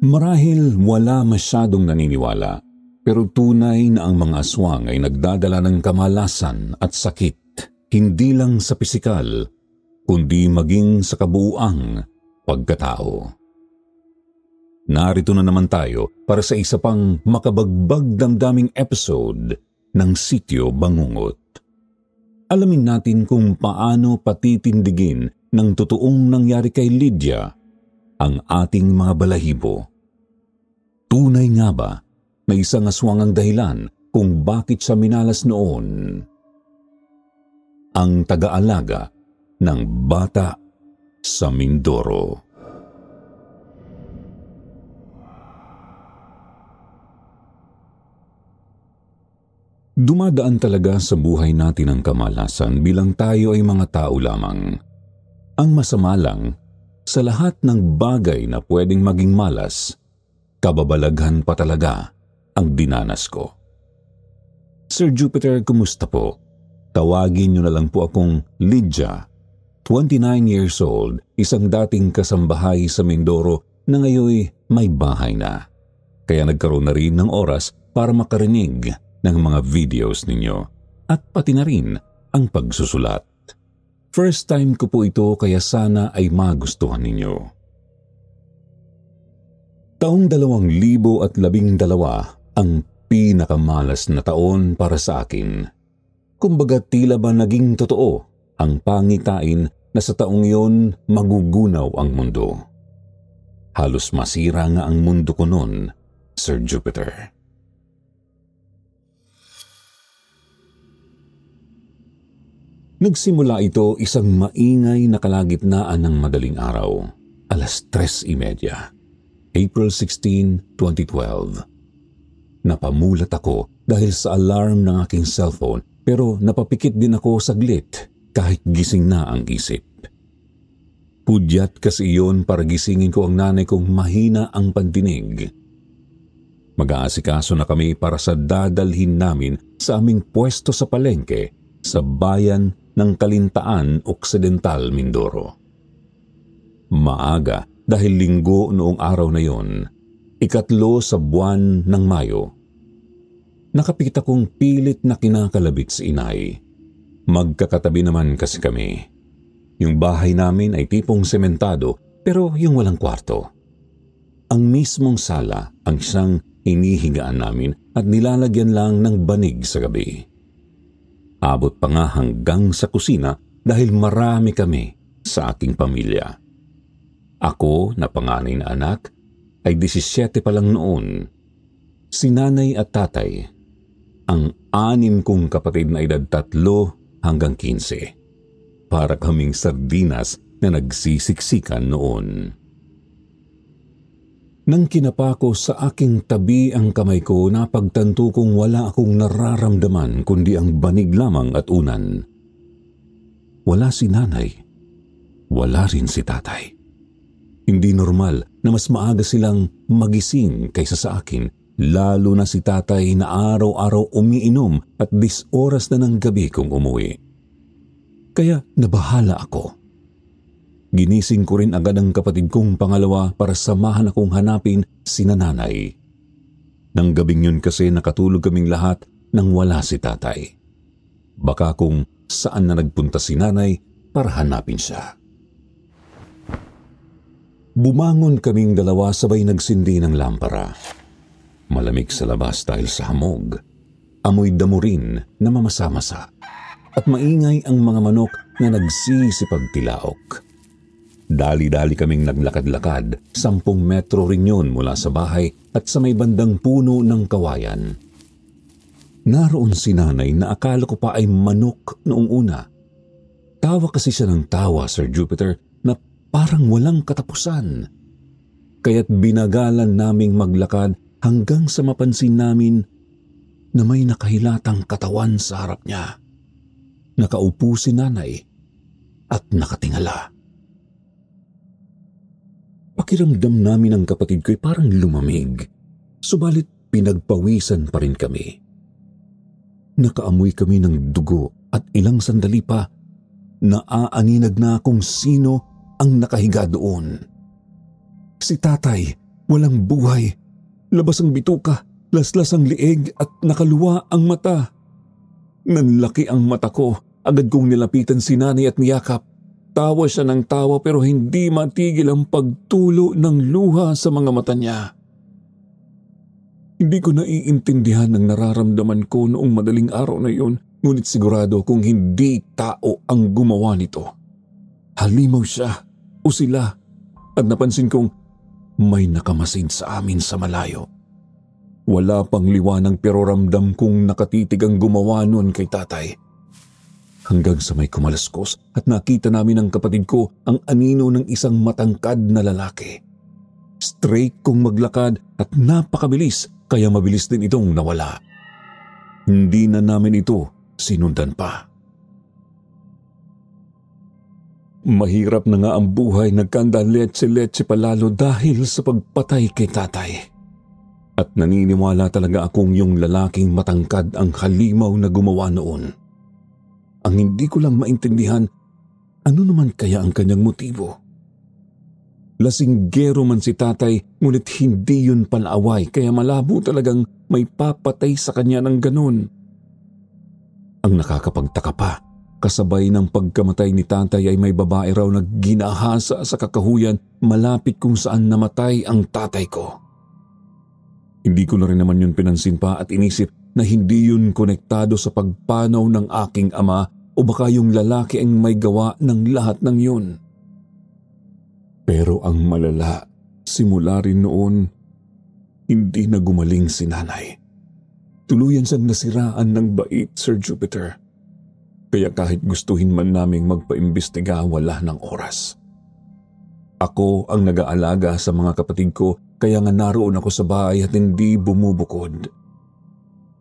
Marahil wala masyadong naniniwala, pero tunay na ang mga aswang ay nagdadala ng kamalasan at sakit, hindi lang sa pisikal, kundi maging sa kabuuang pagkatao. Narito na naman tayo para sa isa pang makabagbag damdaming episode ng Sityo Bangungot. Alamin natin kung paano patitindigin ng totoong nangyari kay Lydia ang ating mga balahibo. Tunay nga ba na isang aswang ang dahilan kung bakit siya minalas noon? Ang tagaalaga ng bata sa Mindoro. Dumadaan talaga sa buhay natin ang kamalasan bilang tayo ay mga tao lamang. Ang masama lang, sa lahat ng bagay na pwedeng maging malas, kababalaghan pa talaga ang dinanas ko. Sir Jupiter, kumusta po? Tawagin niyo na lang po akong Lydia, 29 years old, isang dating kasambahay sa Mindoro na ngayoy may bahay na. Kaya nagkaroon na rin ng oras para makarinig ng mga videos ninyo at pati na rin ang pagsusulat. First time ko po ito kaya sana ay magustuhan ninyo. Taong 2012 ang pinakamalas na taon para sa akin. Kumbaga tila ba naging totoo ang pangitain na sa taong iyon magugunaw ang mundo. Halos masira nga ang mundo ko noon, Sir Jupiter. Nagsimula ito isang maingay na kalagitnaan ng madaling araw, alas tres imedya. April 16, 2012. Napamulat ako dahil sa alarm ng aking cellphone pero napapikit din ako saglit kahit gising na ang isip. Pudyat kasi iyon para gisingin ko ang nanay kong mahina ang pandinig. Mag-aasikaso na kami para sa dadalhin namin sa aming pwesto sa palengke sa bayan ng Kalintaan Occidental, Mindoro. Maaga dahil linggo noong araw na yon, ikatlo sa buwan ng Mayo. Nakapita kong pilit na kinakalabit si inay. Magkakatabi naman kasi kami. Yung bahay namin ay tipong sementado pero yung walang kwarto. Ang mismong sala ang siyang inihigaan namin at nilalagyan lang ng banig sa gabi. Abot pa nga hanggang sa kusina dahil marami kami sa aking pamilya. Ako na panganay na anak ay 17 pa lang noon. Si nanay at tatay, ang anim kong kapatid na edad tatlo hanggang 15. Para kaming sardinas na nagsisiksikan noon. Nang kinapako sa aking tabi ang kamay ko, napagtanto kong wala akong nararamdaman kundi ang banig lamang at unan. Wala si nanay. Wala rin si tatay. Hindi normal na mas maaga silang magising kaysa sa akin, lalo na si tatay na araw-araw umiinom at dis oras na ng gabi kong umuwi. Kaya nabahala ako. Ginising ko rin agad ang kapatid kong pangalawa para samahan akong hanapin si nanay. Nang gabing yun kasi nakatulog kaming lahat nang wala si tatay. Baka kung saan na nagpunta si nanay para hanapin siya. Bumangon kaming dalawa sabay nagsindi ng lampara. Malamig sa labas dahil sa hamog. Amoy damo rin na mamasa-masa. At maingay ang mga manok na nagsisipagtilaok. Dali-dali kaming naglakad-lakad, sampung metro rin yun mula sa bahay at sa may bandang puno ng kawayan. Naroon si nanay na akala ko pa ay manok noong una. Tawa kasi siya ng tawa, Sir Jupiter, parang walang katapusan. Kaya't binagalan naming maglakad hanggang sa mapansin namin na may nakahilatang katawan sa harap niya. Nakaupo si nanay at nakatingala. Pakiramdam namin ang kapatid ko'y parang lumamig, subalit pinagpawisan pa rin kami. Nakaamoy kami ng dugo at ilang sandali pa naaaninag na kung sino ang nakahiga doon. Si tatay, walang buhay. Labas ang bituka, laslas ang lieg at nakaluwa ang mata. Nanlaki ang mata ko, agad kong nilapitan si nanay at niyakap. Tawa siya ng tawa pero hindi matigil ang pagtulo ng luha sa mga mata niya. Hindi ko naiintindihan ang nararamdaman ko noong madaling araw na iyon, ngunit sigurado kung hindi tao ang gumawa nito. Halimaw siya o sila at napansin kong may nakamasin sa amin sa malayo. Wala pang liwanang pero ramdam kong nakatitig ang gumawa noon kay tatay. Hanggang sa may kumalaskos at nakita namin ang kapatid ko ang anino ng isang matangkad na lalaki. Straight kong maglakad at napakabilis kaya mabilis din itong nawala. Hindi na namin ito sinundan pa. Mahirap na nga ang buhay nagkanda letse-letse palalo dahil sa pagpatay kay tatay. At naniniwala talaga akong yung lalaking matangkad ang halimaw na gumawa noon. Ang hindi ko lang maintindihan, ano naman kaya ang kanyang motibo? Lasing gero man si tatay, ngunit hindi yun palaway kaya malabo talagang may papatay sa kanya ng ganun. Ang nakakapagtaka pa, Kasabay ng pagkamatay ni tatay ay may babae raw na ginahasa sa kakahuyan malapit kung saan namatay ang tatay ko. Hindi ko na rin naman yun pinansin pa at inisip na hindi yun konektado sa pagpanaw ng aking ama o baka yung lalaki ang may gawa ng lahat ng yun. Pero ang malala, simula rin noon, hindi na gumaling si nanay. Tuluyan siyang nasiraan ng bait, Sir Jupiter. Kaya kahit gustuhin man naming magpaimbestiga, wala ng oras. Ako ang nag-aalaga sa mga kapatid ko kaya nga naroon ako sa bahay at hindi bumubukod.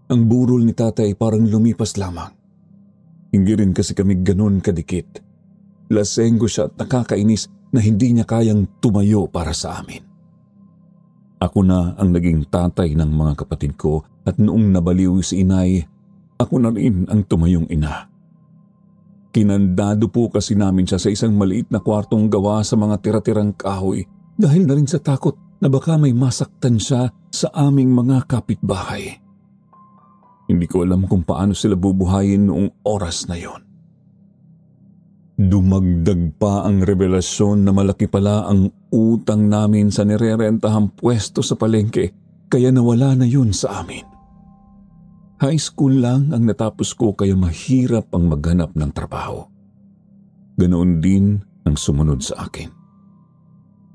Ang burol ni tatay parang lumipas lamang. Hindi rin kasi kami ganun kadikit. Lasenggo siya at nakakainis na hindi niya kayang tumayo para sa amin. Ako na ang naging tatay ng mga kapatid ko at noong nabaliw si inay, ako na rin ang tumayong ina. Tinandado po kasi namin siya sa isang maliit na kwartong gawa sa mga tiratirang kahoy dahil na rin sa takot na baka may masaktan siya sa aming mga kapitbahay. Hindi ko alam kung paano sila bubuhayin noong oras na yon. Dumagdag pa ang revelasyon na malaki pala ang utang namin sa nirerentahang pwesto sa palengke kaya nawala na yun sa amin. High school lang ang natapos ko kaya mahirap ang maghanap ng trabaho. Ganoon din ang sumunod sa akin.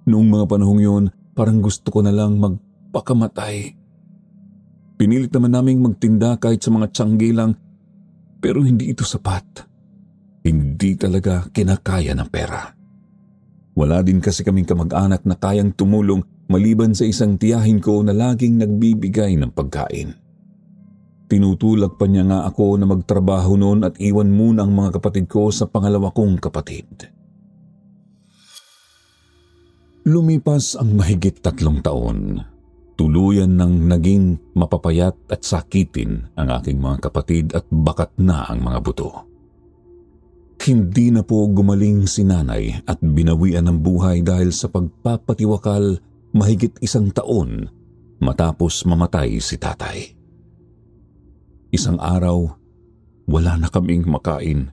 Noong mga panahong yun, parang gusto ko na lang magpakamatay. Pinilit naman naming magtinda kahit sa mga tsanggi lang, pero hindi ito sapat. Hindi talaga kinakaya ng pera. Wala din kasi kaming kamag-anak na kayang tumulong maliban sa isang tiyahin ko na laging nagbibigay ng pagkain. Tinutulak pa niya nga ako na magtrabaho noon at iwan muna ang mga kapatid ko sa pangalawa kong kapatid. Lumipas ang mahigit tatlong taon. Tuluyan nang naging mapapayat at sakitin ang aking mga kapatid at bakat na ang mga buto. Hindi na po gumaling si nanay at binawian ng buhay dahil sa pagpapatiwakal mahigit isang taon matapos mamatay si tatay. Isang araw, wala na kaming makain.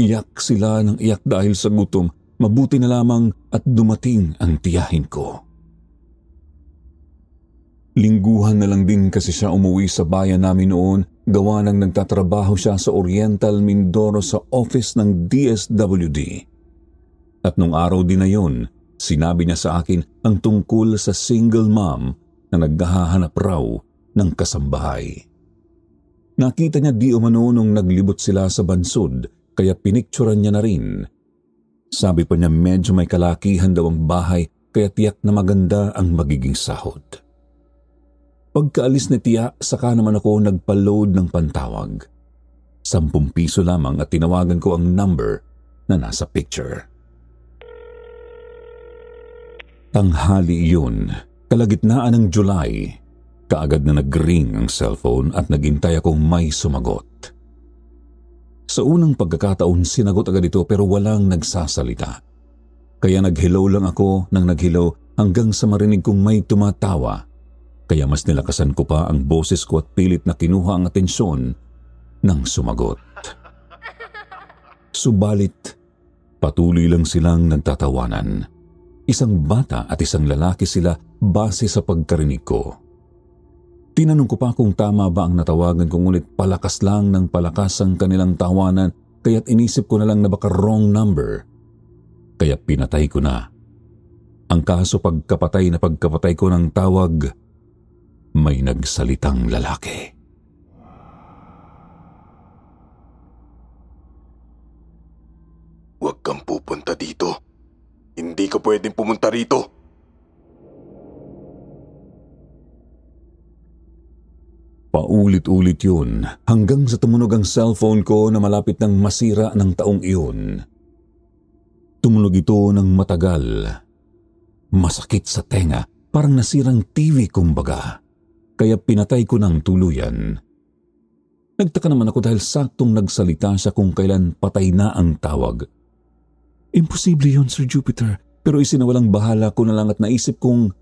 Iyak sila ng iyak dahil sa gutom, mabuti na lamang at dumating ang tiyahin ko. Lingguhan na lang din kasi siya umuwi sa bayan namin noon gawa ng nagtatrabaho siya sa Oriental Mindoro sa office ng DSWD. At nung araw din na yon, sinabi niya sa akin ang tungkol sa single mom na naghahanap raw ng kasambahay. Nakita niya di umano nung naglibot sila sa bansod kaya pinikturan niya na rin. Sabi pa niya medyo may kalakihan daw ang bahay kaya tiyak na maganda ang magiging sahod. Pagkaalis ni Tia, saka naman ako nagpa-load ng pantawag. Sampung piso lamang at tinawagan ko ang number na nasa picture. Tanghali iyon, kalagitnaan ng July Kaagad na nagring ang cellphone at naghintay akong may sumagot. Sa unang pagkakataon sinagot agad ito pero walang nagsasalita. Kaya naghello lang ako nang naghello hanggang sa marinig kong may tumatawa. Kaya mas nilakasan ko pa ang boses ko at pilit na kinuha ang atensyon nang sumagot. Subalit, patuloy lang silang nagtatawanan. Isang bata at isang lalaki sila base sa pagkarinig ko. Tinanong ko pa kung tama ba ang natawagan ko ngunit palakas lang ng palakas ang kanilang tawanan kaya't inisip ko na lang na baka wrong number. Kaya pinatay ko na. Ang kaso pagkapatay na pagkapatay ko ng tawag, may nagsalitang lalaki. Huwag kang pupunta dito. Hindi ka pwedeng pumunta rito. Paulit-ulit yun hanggang sa tumunog ang cellphone ko na malapit ng masira ng taong iyon. Tumunog ito ng matagal. Masakit sa tenga, parang nasirang TV kumbaga. Kaya pinatay ko ng tuluyan. Nagtaka naman ako dahil saktong nagsalita siya kung kailan patay na ang tawag. Imposible yon Sir Jupiter, pero isinawalang bahala ko na lang at naisip kong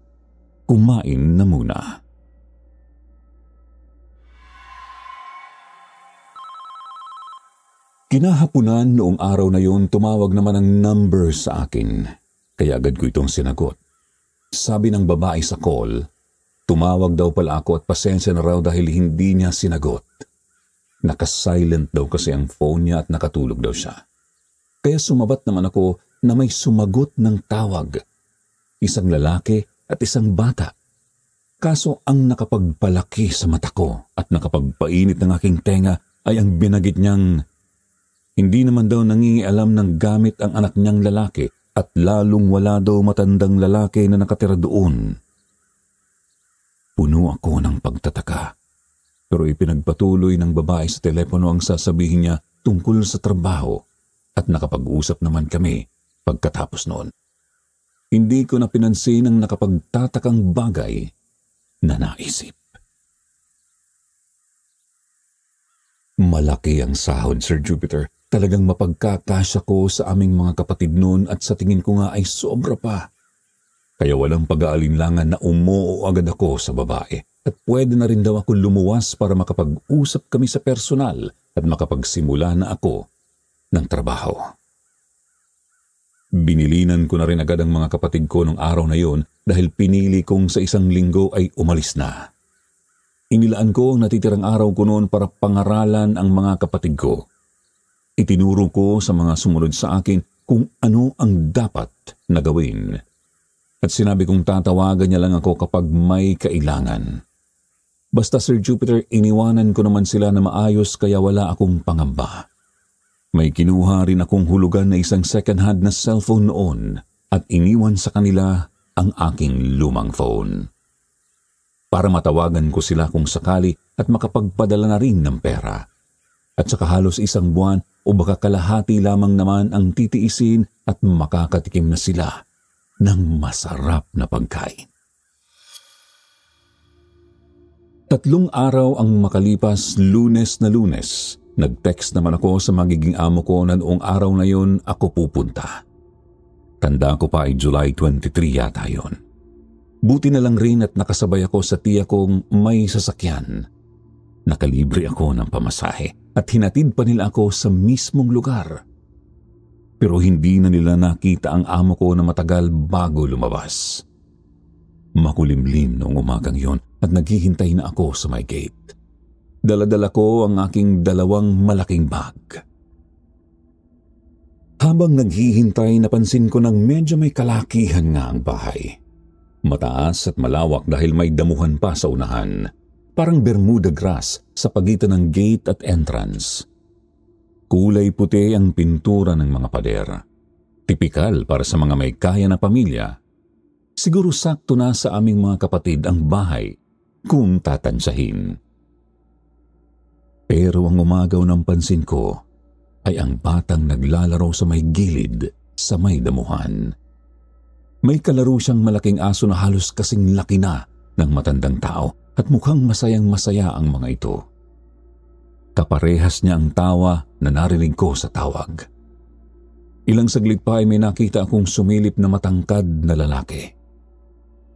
kumain na muna. Kinahapunan noong araw na yun, tumawag naman ang number sa akin. Kaya agad ko itong sinagot. Sabi ng babae sa call, tumawag daw pala ako at pasensya na raw dahil hindi niya sinagot. Nakasilent daw kasi ang phone niya at nakatulog daw siya. Kaya sumabat naman ako na may sumagot ng tawag. Isang lalaki at isang bata. Kaso ang nakapagpalaki sa mata ko at nakapagpainit ng aking tenga ay ang binagit niyang hindi naman daw nangingialam ng gamit ang anak niyang lalaki at lalong wala daw matandang lalaki na nakatira doon. Puno ako ng pagtataka. Pero ipinagpatuloy ng babae sa telepono ang sasabihin niya tungkol sa trabaho at nakapag-usap naman kami pagkatapos noon. Hindi ko na pinansin ang nakapagtatakang bagay na naisip. Malaki ang sahod, Sir Jupiter, Talagang mapagkakasya ko sa aming mga kapatid noon at sa tingin ko nga ay sobra pa. Kaya walang pag-aalinlangan na umuo agad ako sa babae at pwede na rin daw ako lumuwas para makapag-usap kami sa personal at makapagsimula na ako ng trabaho. Binilinan ko na rin agad ang mga kapatid ko nung araw na yon dahil pinili kong sa isang linggo ay umalis na. Inilaan ko ang natitirang araw ko noon para pangaralan ang mga kapatid ko Itinuro ko sa mga sumunod sa akin kung ano ang dapat na gawin. At sinabi kong tatawagan niya lang ako kapag may kailangan. Basta Sir Jupiter, iniwanan ko naman sila na maayos kaya wala akong pangamba. May kinuha rin akong hulugan na isang second-hand na cellphone noon at iniwan sa kanila ang aking lumang phone. Para matawagan ko sila kung sakali at makapagpadala na rin ng pera at saka halos isang buwan o baka kalahati lamang naman ang titiisin at makakatikim na sila ng masarap na pagkain. Tatlong araw ang makalipas lunes na lunes, nag-text naman ako sa magiging amo ko na noong araw na yon ako pupunta. Tanda ko pa ay July 23 yata yon. Buti na lang rin at nakasabay ako sa tiya kong may sasakyan Nakalibre ako ng pamasahe at hinatid pa nila ako sa mismong lugar. Pero hindi na nila nakita ang amo ko na matagal bago lumabas. Makulimlim noong umagang yon at naghihintay na ako sa my gate. Daladala ko ang aking dalawang malaking bag. Habang naghihintay napansin ko ng medyo may kalakihan nga ang bahay. Mataas at malawak dahil may damuhan pa sa unahan parang Bermuda grass sa pagitan ng gate at entrance. Kulay puti ang pintura ng mga pader. Tipikal para sa mga may kaya na pamilya. Siguro sakto na sa aming mga kapatid ang bahay kung tatansahin. Pero ang umagaw ng pansin ko ay ang batang naglalaro sa may gilid sa may damuhan. May kalaro siyang malaking aso na halos kasing laki na ng matandang tao at mukhang masayang masaya ang mga ito. Kaparehas niya ang tawa na narinig ko sa tawag. Ilang saglit pa ay may nakita akong sumilip na matangkad na lalaki.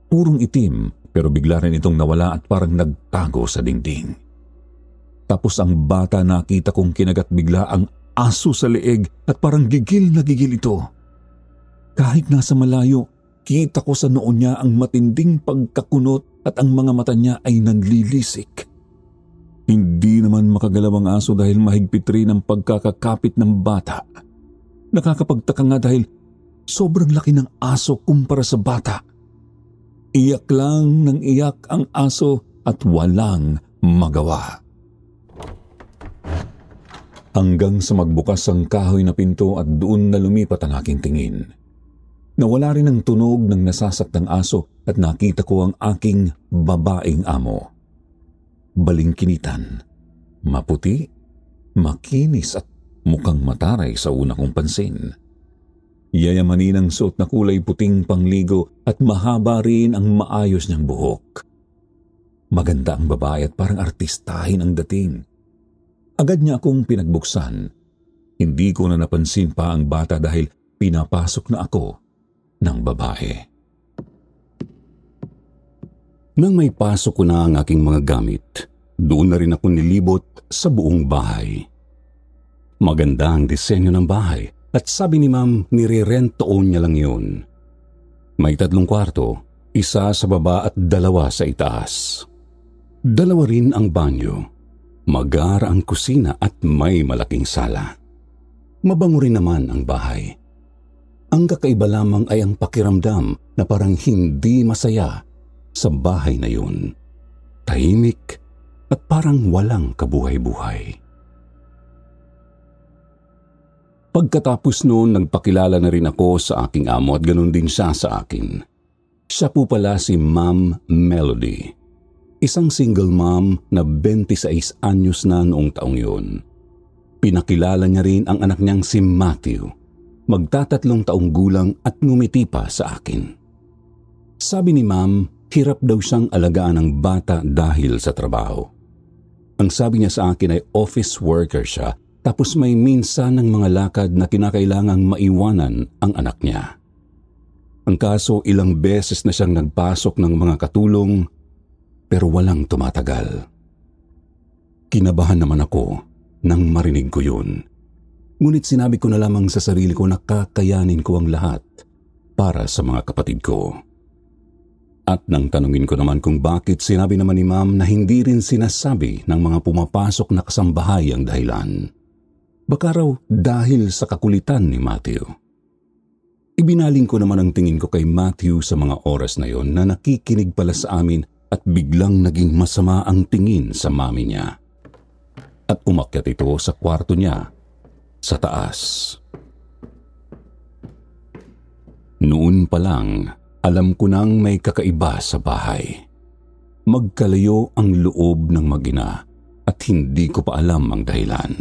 Purong itim pero bigla rin itong nawala at parang nagtago sa dingding. Tapos ang bata nakita kong kinagat bigla ang aso sa leeg at parang gigil na gigil ito. Kahit nasa malayo, Nakita ko sa noon niya ang matinding pagkakunot at ang mga mata niya ay nanlilisik. Hindi naman makagalaw ang aso dahil mahigpit rin ang pagkakakapit ng bata. Nakakapagtaka nga dahil sobrang laki ng aso kumpara sa bata. Iyak lang ng iyak ang aso at walang magawa. Hanggang sa magbukas ang kahoy na pinto at doon na lumipat ang aking tingin. Nawala rin ang tunog ng nasasaktang aso at nakita ko ang aking babaeng amo. Balingkinitan, maputi, makinis at mukhang mataray sa una kong pansin. Yayamanin ang suot na kulay puting pangligo at mahaba rin ang maayos niyang buhok. Maganda ang babae at parang artistahin ang dating. Agad niya akong pinagbuksan. Hindi ko na napansin pa ang bata dahil pinapasok na ako ng babae. Nang may pasok ko na ang aking mga gamit, doon na rin ako nilibot sa buong bahay. Maganda ang disenyo ng bahay at sabi ni ma'am nire-rent niya lang yun. May tatlong kwarto, isa sa baba at dalawa sa itaas. Dalawa rin ang banyo. Magara ang kusina at may malaking sala. Mabango rin naman ang bahay. Ang kakaiba lamang ay ang pakiramdam na parang hindi masaya sa bahay na yun. Tahimik at parang walang kabuhay-buhay. Pagkatapos noon, nagpakilala na rin ako sa aking amo at ganun din siya sa akin. Siya po pala si Ma'am Melody. Isang single mom na 26 anyos na noong taong yun. Pinakilala niya rin ang anak niyang si Matthew magtatatlong taong gulang at ngumiti pa sa akin. Sabi ni ma'am, hirap daw siyang alagaan ang bata dahil sa trabaho. Ang sabi niya sa akin ay office worker siya tapos may minsan ng mga lakad na kinakailangang maiwanan ang anak niya. Ang kaso ilang beses na siyang nagpasok ng mga katulong pero walang tumatagal. Kinabahan naman ako nang marinig ko yun. Ngunit sinabi ko na lamang sa sarili ko na kakayanin ko ang lahat para sa mga kapatid ko. At nang tanungin ko naman kung bakit sinabi naman ni ma'am na hindi rin sinasabi ng mga pumapasok na kasambahay ang dahilan. Baka raw dahil sa kakulitan ni Matthew. Ibinaling ko naman ang tingin ko kay Matthew sa mga oras na yon na nakikinig pala sa amin at biglang naging masama ang tingin sa mami niya. At umakyat ito sa kwarto niya sa taas. Noon pa lang, alam ko nang may kakaiba sa bahay. Magkalayo ang loob ng magina at hindi ko pa alam ang dahilan.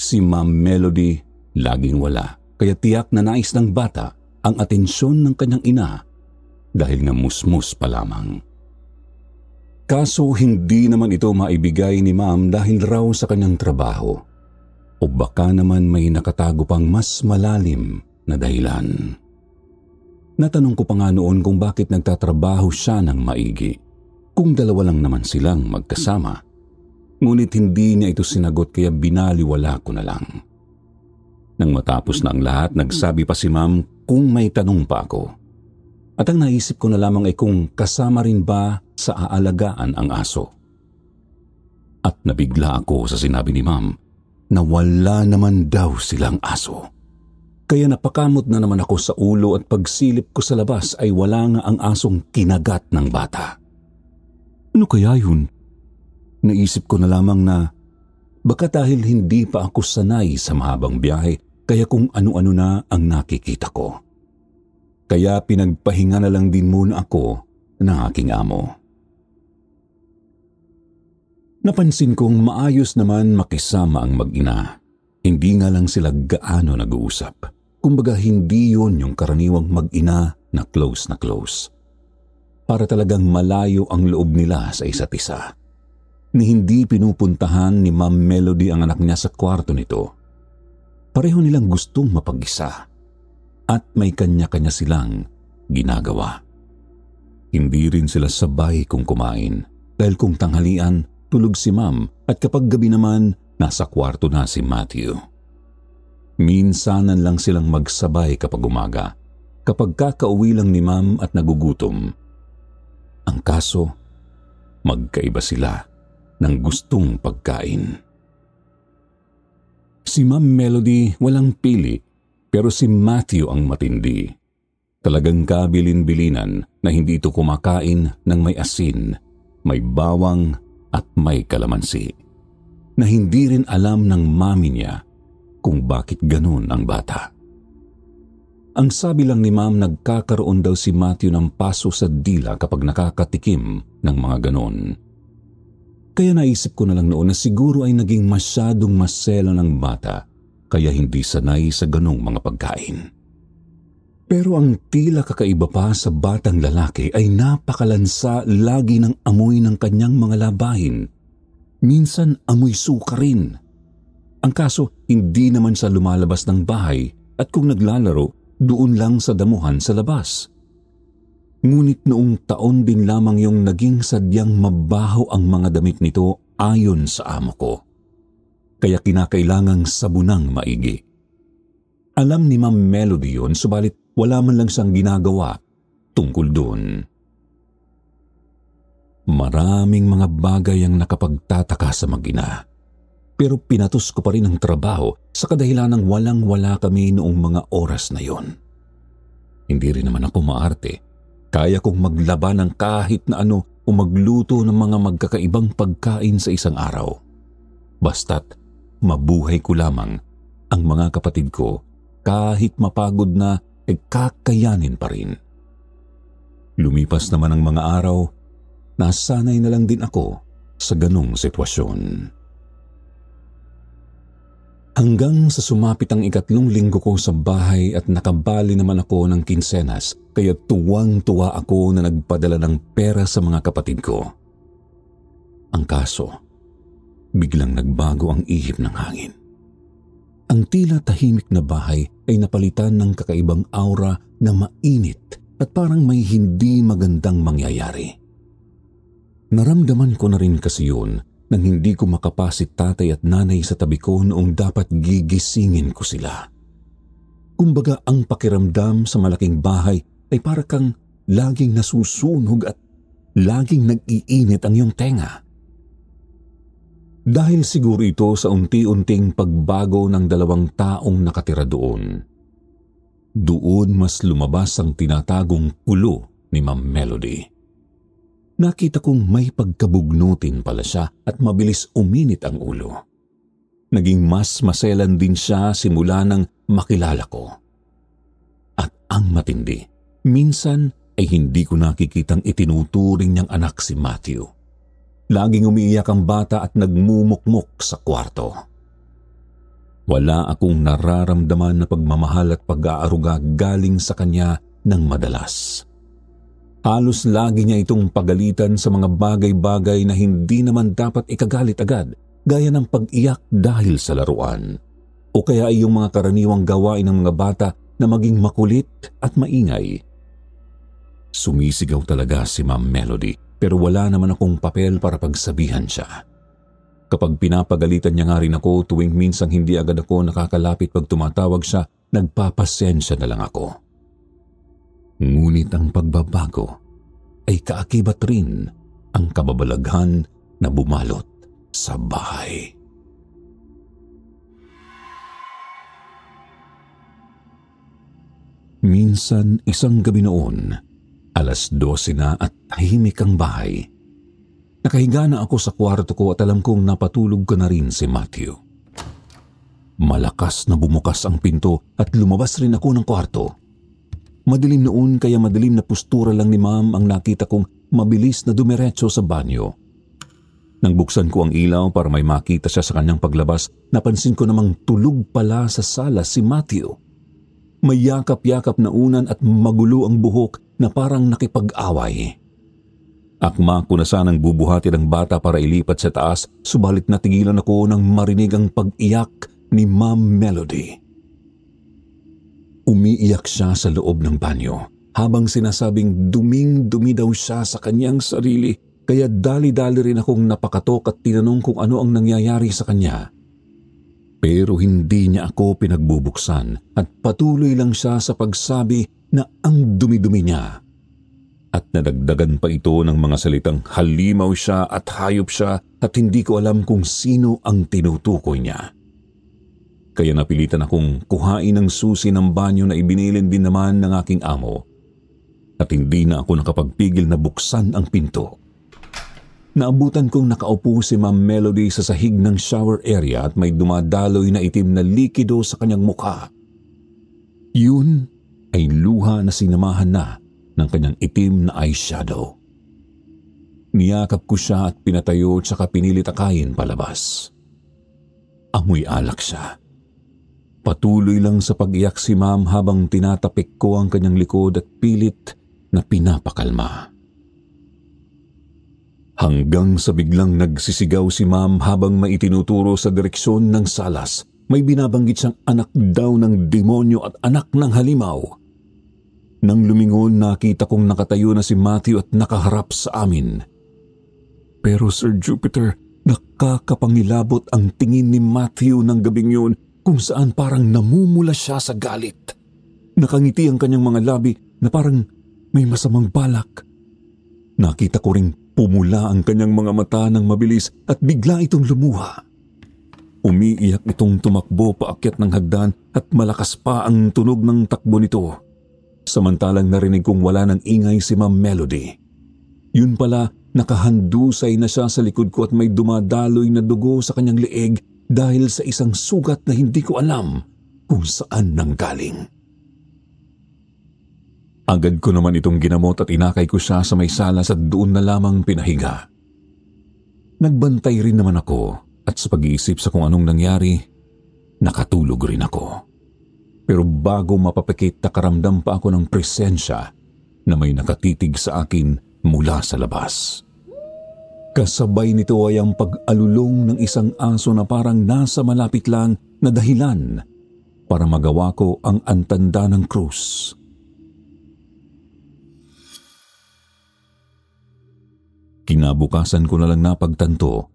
Si Ma'am Melody laging wala kaya tiyak na nais ng bata ang atensyon ng kanyang ina dahil nga musmus pa lamang. Kaso hindi naman ito maibigay ni Ma'am dahil raw sa kanyang trabaho o baka naman may nakatago pang mas malalim na dahilan. Natanong ko pa nga noon kung bakit nagtatrabaho siya ng maigi kung dalawa lang naman silang magkasama. Ngunit hindi niya ito sinagot kaya binaliwala ko na lang. Nang matapos na ang lahat, nagsabi pa si ma'am kung may tanong pa ako. At ang naisip ko na lamang ay kung kasama rin ba sa aalagaan ang aso. At nabigla ako sa sinabi ni ma'am na wala naman daw silang aso. Kaya napakamot na naman ako sa ulo at pagsilip ko sa labas ay wala nga ang asong kinagat ng bata. Ano kaya yun? Naisip ko na lamang na baka dahil hindi pa ako sanay sa mahabang biyahe kaya kung ano-ano na ang nakikita ko. Kaya pinagpahinga na lang din muna ako ng aking amo. Napansin kong maayos naman makisama ang mag-ina. Hindi nga lang sila gaano nag-uusap. Kumbaga hindi yon yung karaniwang mag-ina na close na close. Para talagang malayo ang loob nila sa isa't isa. Ni hindi pinupuntahan ni Ma'am Melody ang anak niya sa kwarto nito. Pareho nilang gustong mapag-isa. At may kanya-kanya silang ginagawa. Hindi rin sila sabay kung kumain dahil kung tanghalian, tulog si ma'am at kapag gabi naman, nasa kwarto na si Matthew. Minsanan lang silang magsabay kapag umaga, kapag kakauwi lang ni ma'am at nagugutom. Ang kaso, magkaiba sila ng gustong pagkain. Si Ma'am Melody walang pili pero si Matthew ang matindi. Talagang kabilin-bilinan na hindi ito kumakain ng may asin, may bawang at may kalamansi na hindi rin alam ng mami niya kung bakit ganun ang bata. Ang sabi lang ni ma'am nagkakaroon daw si Matthew ng paso sa dila kapag nakakatikim ng mga ganon. Kaya naisip ko na lang noon na siguro ay naging masyadong masela ng bata kaya hindi sanay sa ganung mga pagkain. Pero ang tila kakaiba pa sa batang lalaki ay napakalansa lagi ng amoy ng kanyang mga labahin. Minsan amoy suka rin. Ang kaso, hindi naman sa lumalabas ng bahay at kung naglalaro, doon lang sa damuhan sa labas. Ngunit noong taon din lamang yung naging sadyang mabaho ang mga damit nito ayon sa amo ko. Kaya kinakailangang sabunang maigi. Alam ni Ma'am Melody yun, subalit wala man lang siyang ginagawa tungkol doon. Maraming mga bagay ang nakapagtataka sa magina. Pero pinatos ko pa rin ang trabaho sa kadahilan ng walang-wala kami noong mga oras na yon. Hindi rin naman ako maarte. Kaya kong maglaba ng kahit na ano o magluto ng mga magkakaibang pagkain sa isang araw. Basta't mabuhay ko lamang ang mga kapatid ko kahit mapagod na ay kakayanin pa rin. Lumipas naman ang mga araw, nasanay na lang din ako sa ganong sitwasyon. Hanggang sa sumapit ang ikatlong linggo ko sa bahay at nakabali naman ako ng kinsenas kaya tuwang-tuwa ako na nagpadala ng pera sa mga kapatid ko. Ang kaso, biglang nagbago ang ihip ng hangin. Ang tila tahimik na bahay ay napalitan ng kakaibang aura na mainit at parang may hindi magandang mangyayari. Naramdaman ko na rin kasi yun nang hindi ko makapasit tatay at nanay sa tabi ko noong dapat gigisingin ko sila. Kumbaga ang pakiramdam sa malaking bahay ay para kang laging nasusunog at laging nag-iinit ang iyong tenga. Dahil siguro ito sa unti-unting pagbago ng dalawang taong nakatira doon. Doon mas lumabas ang tinatagong kulo ni Ma'am Melody. Nakita kong may pagkabugnutin pala siya at mabilis uminit ang ulo. Naging mas maselan din siya simula nang makilala ko. At ang matindi, minsan ay hindi ko nakikitang itinuturing niyang anak si Matthew Laging umiiyak ang bata at nagmumukmok sa kwarto. Wala akong nararamdaman na pagmamahal at pag-aaruga galing sa kanya ng madalas. Halos lagi niya itong pagalitan sa mga bagay-bagay na hindi naman dapat ikagalit agad, gaya ng pag-iyak dahil sa laruan. O kaya ay yung mga karaniwang gawain ng mga bata na maging makulit at maingay. Sumisigaw talaga si Ma'am Melody pero wala naman akong papel para pagsabihan siya. Kapag pinapagalitan niya nga rin ako tuwing minsang hindi agad ako nakakalapit pag tumatawag siya, nagpapasensya na lang ako. Ngunit ang pagbabago ay kaakibat rin ang kababalaghan na bumalot sa bahay. Minsan isang gabi noon, alas 12 na at tahimik ang bahay. Nakahiga na ako sa kwarto ko at alam kong napatulog ko na rin si Matthew. Malakas na bumukas ang pinto at lumabas rin ako ng kwarto. Madilim noon kaya madilim na postura lang ni ma'am ang nakita kong mabilis na dumiretso sa banyo. Nang buksan ko ang ilaw para may makita siya sa kanyang paglabas, napansin ko namang tulog pala sa sala si Matthew. May yakap-yakap na unan at magulo ang buhok na parang nakipag-away. Akma ko na sanang bubuhatin ang bata para ilipat sa taas, subalit natigilan ako nang marinig ang pag-iyak ni Ma'am Melody. Umiiyak siya sa loob ng banyo habang sinasabing duming-dumi daw siya sa kanyang sarili kaya dali-dali rin akong napakatok at tinanong kung ano ang nangyayari sa kanya. Pero hindi niya ako pinagbubuksan at patuloy lang siya sa pagsabi na ang dumi-dumi niya. At nadagdagan pa ito ng mga salitang halimaw siya at hayop siya at hindi ko alam kung sino ang tinutukoy niya. Kaya napilitan akong kuhain ang susi ng banyo na ibinilin din naman ng aking amo at hindi na ako nakapagpigil na buksan ang pinto. Naabutan kong nakaupo si Ma'am Melody sa sahig ng shower area at may dumadaloy na itim na likido sa kanyang mukha. Yun ay luha na sinamahan na ng kanyang itim na eyeshadow. Niyakap ko siya at pinatayo at saka pinilit akayin palabas. Amoy alak siya. Patuloy lang sa pagiyak si ma'am habang tinatapik ko ang kanyang likod at pilit na pinapakalma. Hanggang sa biglang nagsisigaw si ma'am habang maitinuturo sa direksyon ng salas, may binabanggit siyang anak daw ng demonyo at anak ng halimaw. Nang lumingon nakita kong nakatayo na si Matthew at nakaharap sa amin. Pero Sir Jupiter, nakakapangilabot ang tingin ni Matthew ng gabing yun kung saan parang namumula siya sa galit. Nakangiti ang kanyang mga labi na parang may masamang balak. Nakita ko ring pumula ang kanyang mga mata ng mabilis at bigla itong lumuha. Umiiyak itong tumakbo paakyat ng hagdan at malakas pa ang tunog ng takbo nito. Samantalang narinig kong wala ng ingay si Ma'am Melody. Yun pala, nakahandusay na siya sa likod ko at may dumadaloy na dugo sa kanyang leeg dahil sa isang sugat na hindi ko alam kung saan nanggaling. Agad ko naman itong ginamot at inakay ko siya sa may salas at doon na lamang pinahiga. Nagbantay rin naman ako at sa pag-iisip sa kung anong nangyari, nakatulog rin ako. Pero bago mapapikit nakaramdam pa ako ng presensya na may nakatitig sa akin mula sa labas. Kasabay nito ay ang pag-alulong ng isang aso na parang nasa malapit lang na dahilan para magawa ko ang antanda ng krus. Kinabukasan ko na lang napagtanto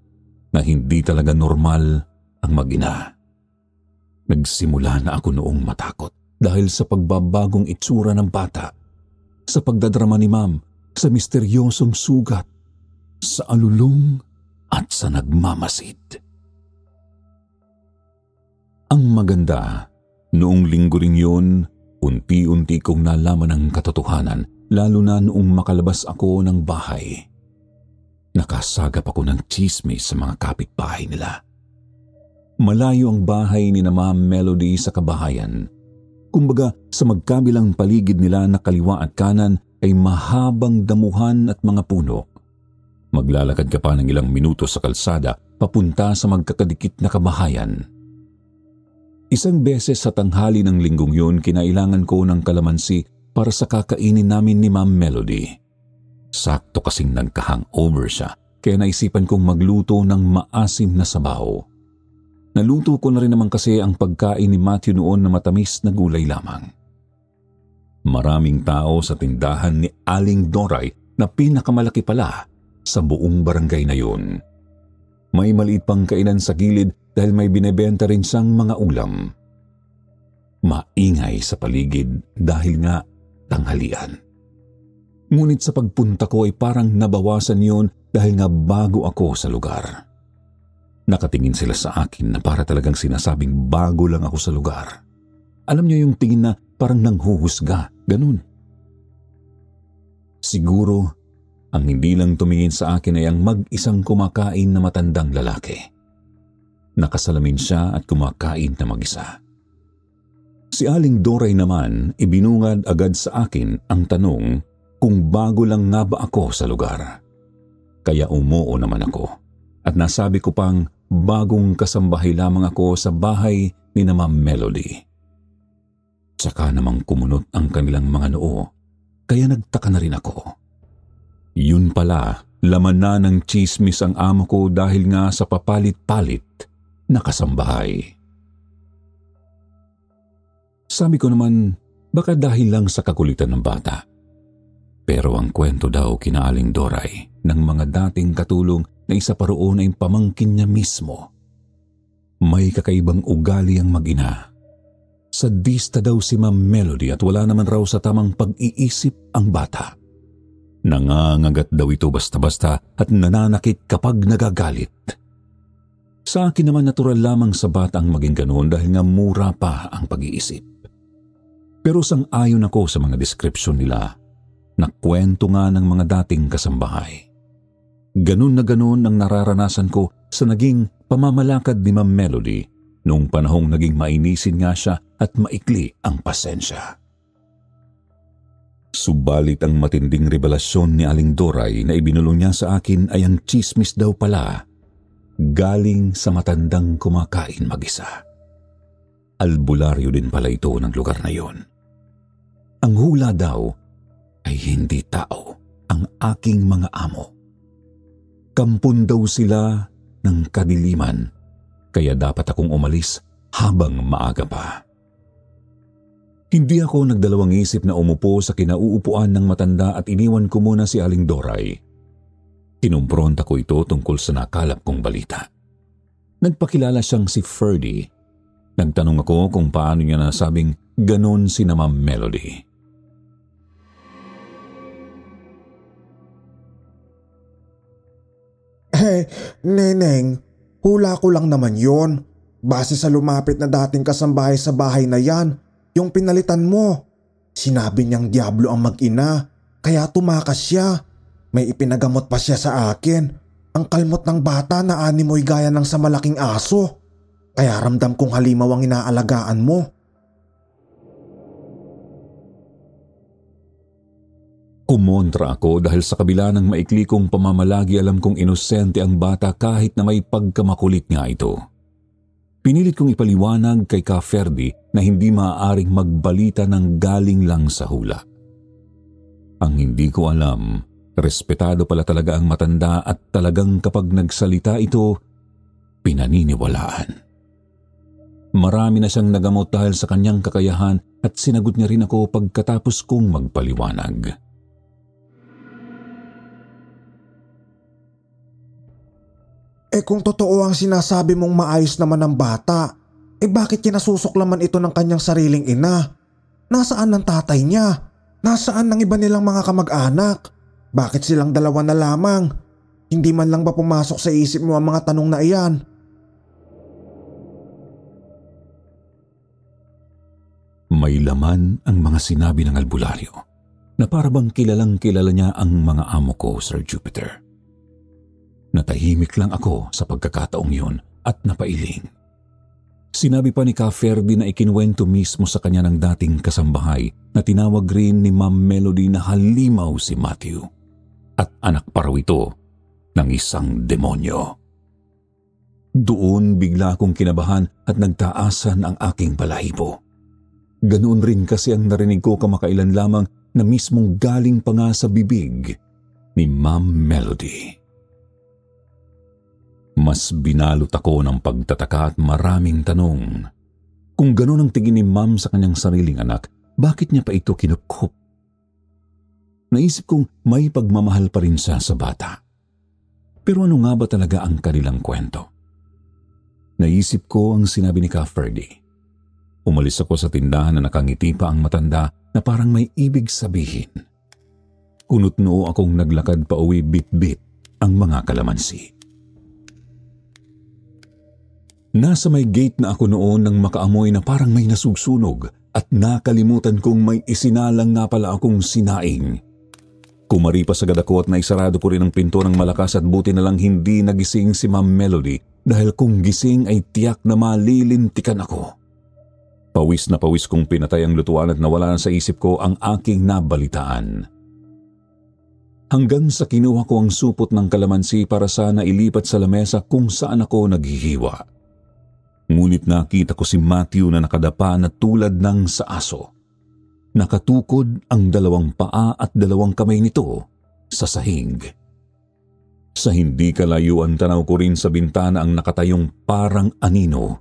na hindi talaga normal ang mag Nagsimula na ako noong matakot dahil sa pagbabagong itsura ng bata, sa pagdadrama ni ma'am, sa misteryosong sugat, sa alulong at sa nagmamasid. Ang maganda, noong linggo ring yun, unti-unti kong nalaman ang katotohanan lalo na noong makalabas ako ng bahay. Nakasagap ako ng chismis sa mga kapitbahay nila. Malayo ang bahay ni na Ma'am Melody sa kabahayan. Kumbaga sa magkabilang paligid nila na kaliwa at kanan ay mahabang damuhan at mga puno. Maglalakad ka pa ng ilang minuto sa kalsada papunta sa magkakadikit na kabahayan. Isang beses sa tanghali ng linggong yun, kinailangan ko ng kalamansi para sa kakainin namin ni Ma'am Melody. Sakto kasing nagka over siya, kaya naisipan kong magluto ng maasim na sabaw. Naluto ko na rin naman kasi ang pagkain ni Matthew noon na matamis na gulay lamang. Maraming tao sa tindahan ni Aling Doray na pinakamalaki pala sa buong barangay na yun. May maliit pang kainan sa gilid dahil may binebenta rin sang mga ulam. Maingay sa paligid dahil nga tanghalian. Ngunit sa pagpunta ko ay parang nabawasan yun dahil nga bago ako sa lugar. Nakatingin sila sa akin na para talagang sinasabing bago lang ako sa lugar. Alam niyo yung tingin na parang nanghuhusga, ganun. Siguro, ang hindi lang tumingin sa akin ay ang mag-isang kumakain na matandang lalaki. Nakasalamin siya at kumakain na mag-isa. Si Aling Doray naman, ibinungad agad sa akin ang tanong kung bago lang nga ba ako sa lugar. Kaya umuo naman ako. At nasabi ko pang bagong kasambahay lamang ako sa bahay ni na Ma'am Melody. Tsaka namang kumunot ang kanilang mga noo, kaya nagtaka na rin ako. Yun pala, laman na ng chismis ang amo ko dahil nga sa papalit-palit na kasambahay. Sabi ko naman, baka dahil lang sa kakulitan ng bata. Pero ang kwento daw kinaaling Doray ng mga dating katulong na isa pa roon ay pamangkin niya mismo. May kakaibang ugali ang magina. Sa dista daw si Ma'am Melody at wala naman raw sa tamang pag-iisip ang bata. Nangangagat daw ito basta-basta at nananakit kapag nagagalit. Sa akin naman natural lamang sa bata ang maging ganoon dahil nga mura pa ang pag-iisip. Pero sang-ayon ako sa mga description nila, nakwento nga ng mga dating kasambahay. Ganun na ganun ang nararanasan ko sa naging pamamalakad ni Ma'am Melody noong panahong naging mainisin nga siya at maikli ang pasensya. Subalit ang matinding revelasyon ni Aling Doray na ibinulong niya sa akin ay ang chismis daw pala galing sa matandang kumakain mag-isa. Albularyo din pala ito ng lugar na yon. Ang hula daw ay hindi tao ang aking mga amo. Kampon daw sila ng kadiliman, kaya dapat akong umalis habang maaga pa. Hindi ako nagdalawang isip na umupo sa kinauupuan ng matanda at iniwan ko muna si Aling Doray. Kinumpronta ko ito tungkol sa nakalap kong balita. Nagpakilala siyang si Ferdy. Nagtanong ako kung paano niya nasabing ganon si na Ma'am Melody. Eh, Neneng, hula ko lang naman yon. Base sa lumapit na dating kasambahay sa bahay na yan, yung pinalitan mo. Sinabi niyang diablo ang mag-ina, kaya tumakas siya. May ipinagamot pa siya sa akin. Ang kalmot ng bata na animoy gaya ng sa malaking aso. Kaya ramdam kong halimaw ang inaalagaan mo. Kumontra ako dahil sa kabila ng maikli kong pamamalagi alam kong inosente ang bata kahit na may pagkamakulit nga ito. Pinilit kong ipaliwanag kay Ka Ferdi na hindi maaaring magbalita ng galing lang sa hula. Ang hindi ko alam, respetado pala talaga ang matanda at talagang kapag nagsalita ito, pinaniniwalaan. Marami na siyang nagamot dahil sa kanyang kakayahan at sinagot niya rin ako pagkatapos kong magpaliwanag. Eh kung totoo ang sinasabi mong maayos naman ang bata, eh bakit kinasusuklaman ito ng kanyang sariling ina? Nasaan ang tatay niya? Nasaan ang iba nilang mga kamag-anak? Bakit silang dalawa na lamang? Hindi man lang ba pumasok sa isip mo ang mga tanong na iyan? May laman ang mga sinabi ng albularyo na parabang kilalang kilala niya ang mga amo ko, Sir Jupiter. Natahimik lang ako sa pagkakataong yun at napailing. Sinabi pa ni Ka Ferdi na ikinuwento mismo sa kanya ng dating kasambahay na tinawag rin ni Ma'am Melody na halimaw si Matthew. At anak pa raw ito ng isang demonyo. Doon bigla akong kinabahan at nagtaasan ang aking balahibo. Ganoon rin kasi ang narinig ko kamakailan lamang na mismong galing pa nga sa bibig ni Ma'am Melody. Mas binalot ako ng pagtataka at maraming tanong. Kung gano'n ang tingin ni ma'am sa kanyang sariling anak, bakit niya pa ito kinukup? Naisip kong may pagmamahal pa rin siya sa bata. Pero ano nga ba talaga ang kanilang kwento? Naisip ko ang sinabi ni Ka Ferdy. Umalis ako sa tindahan na nakangiti pa ang matanda na parang may ibig sabihin. Kunot noo akong naglakad pa uwi bit-bit ang mga kalamansi. Nasa may gate na ako noon nang makaamoy na parang may nasugsunog at nakalimutan kong may isinalang nga pala akong sinaing. Kumaripas agad ako at naisarado ko rin ang pinto ng malakas at buti na lang hindi nagising si Ma'am Melody dahil kung gising ay tiyak na malilintikan ako. Pawis na pawis kong pinatay ang lutuan at nawala na sa isip ko ang aking nabalitaan. Hanggang sa kinuha ko ang supot ng kalamansi para sana ilipat sa lamesa kung saan ako naghihiwa. Ngunit nakita ko si Matthew na nakadapa na tulad ng sa aso. Nakatukod ang dalawang paa at dalawang kamay nito sa sahig. Sa hindi kalayuan tanaw ko rin sa bintana ang nakatayong parang anino.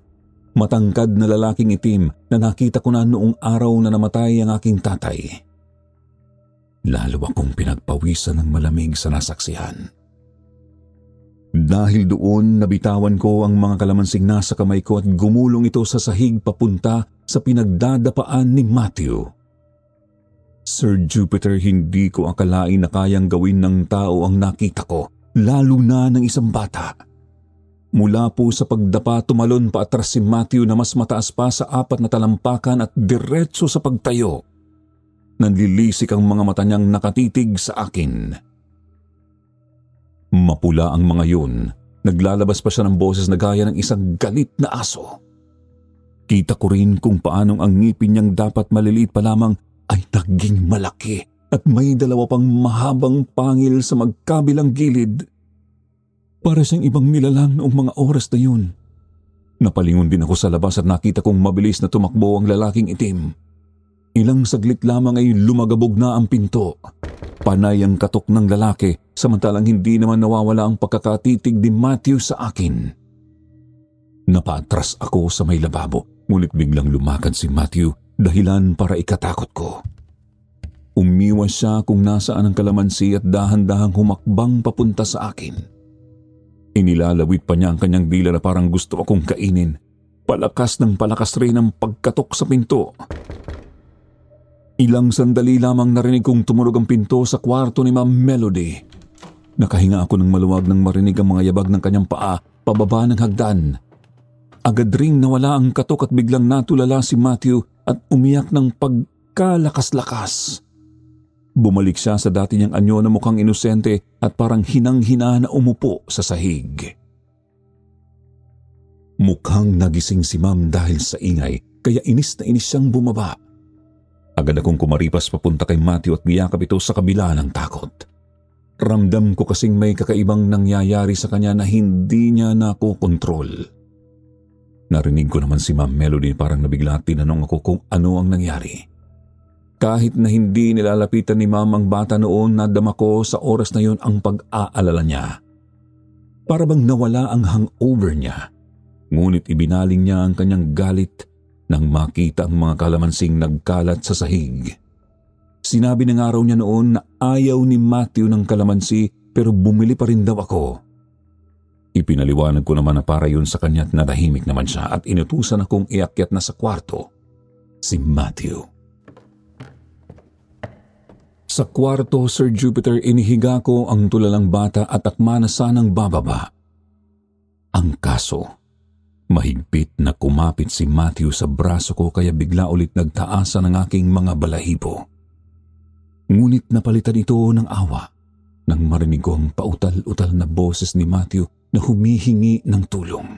Matangkad na lalaking itim na nakita ko na noong araw na namatay ang aking tatay. Lalo akong pinagpawisan ng malamig sa nasaksihan. Dahil doon nabitawan ko ang mga kalamansing nasa kamay ko at gumulong ito sa sahig papunta sa pinagdadapaan ni Matthew. Sir Jupiter, hindi ko akalain na kayang gawin ng tao ang nakita ko, lalo na ng isang bata. Mula po sa pagdapa, tumalon pa atras si Matthew na mas mataas pa sa apat na talampakan at diretso sa pagtayo. Nanlilisik ang mga mata niyang nakatitig sa akin. Mapula ang mga yun. Naglalabas pa siya ng boses na gaya ng isang galit na aso. Kita ko rin kung paanong ang ngipin niyang dapat maliliit pa lamang ay naging malaki at may dalawa pang mahabang pangil sa magkabilang gilid. Para siyang ibang nilalang noong mga oras na yun. Napalingon din ako sa labas at nakita kong mabilis na tumakbo ang lalaking itim. Ilang saglit lamang ay lumagabog na ang pinto. Panay ang katok ng lalaki samantalang hindi naman nawawala ang pagkakatitig ni Matthew sa akin. Napatras ako sa may lababo ngunit biglang lumakad si Matthew dahilan para ikatakot ko. Umiwas siya kung nasaan ang kalamansi at dahan-dahang humakbang papunta sa akin. Inilalawit pa niya ang kanyang dila na parang gusto akong kainin. Palakas ng palakas rin ang pagkatok sa pinto. Ilang sandali lamang narinig kong tumulog ang pinto sa kwarto ni Ma'am Melody. Nakahinga ako ng maluwag nang marinig ang mga yabag ng kanyang paa pababa ng hagdan. Agad ring nawala ang katok at biglang natulala si Matthew at umiyak ng pagkalakas-lakas. Bumalik siya sa dati niyang anyo na mukhang inosente at parang hinang-hina na umupo sa sahig. Mukhang nagising si ma'am dahil sa ingay kaya inis na inis siyang bumaba. Agad akong kumaripas papunta kay Matthew at niyakap ito sa kabila ng takot. Ramdam ko kasing may kakaibang nangyayari sa kanya na hindi niya nakokontrol. Narinig ko naman si Ma'am Melody parang nabigla at tinanong ako kung ano ang nangyari. Kahit na hindi nilalapitan ni Ma'am ang bata noon, nadama ko sa oras na yon ang pag-aalala niya. Para bang nawala ang hangover niya. Ngunit ibinaling niya ang kanyang galit nang makita ang mga kalamansing nagkalat sa sahig. Sinabi ng araw niya noon na ayaw ni Matthew ng kalamansi pero bumili pa rin daw ako. Ipinaliwanag ko naman na para yun sa kanya at natahimik naman siya at inutusan akong iakyat na sa kwarto si Matthew. Sa kwarto, Sir Jupiter, inihiga ko ang tulalang bata at akma na sanang bababa. Ang kaso, Mahigpit na kumapit si Matthew sa braso ko kaya bigla ulit nagtaasan ang aking mga balahibo. Ngunit napalitan ito ng awa nang marinig ko ang pautal-utal na boses ni Matthew na humihingi ng tulong.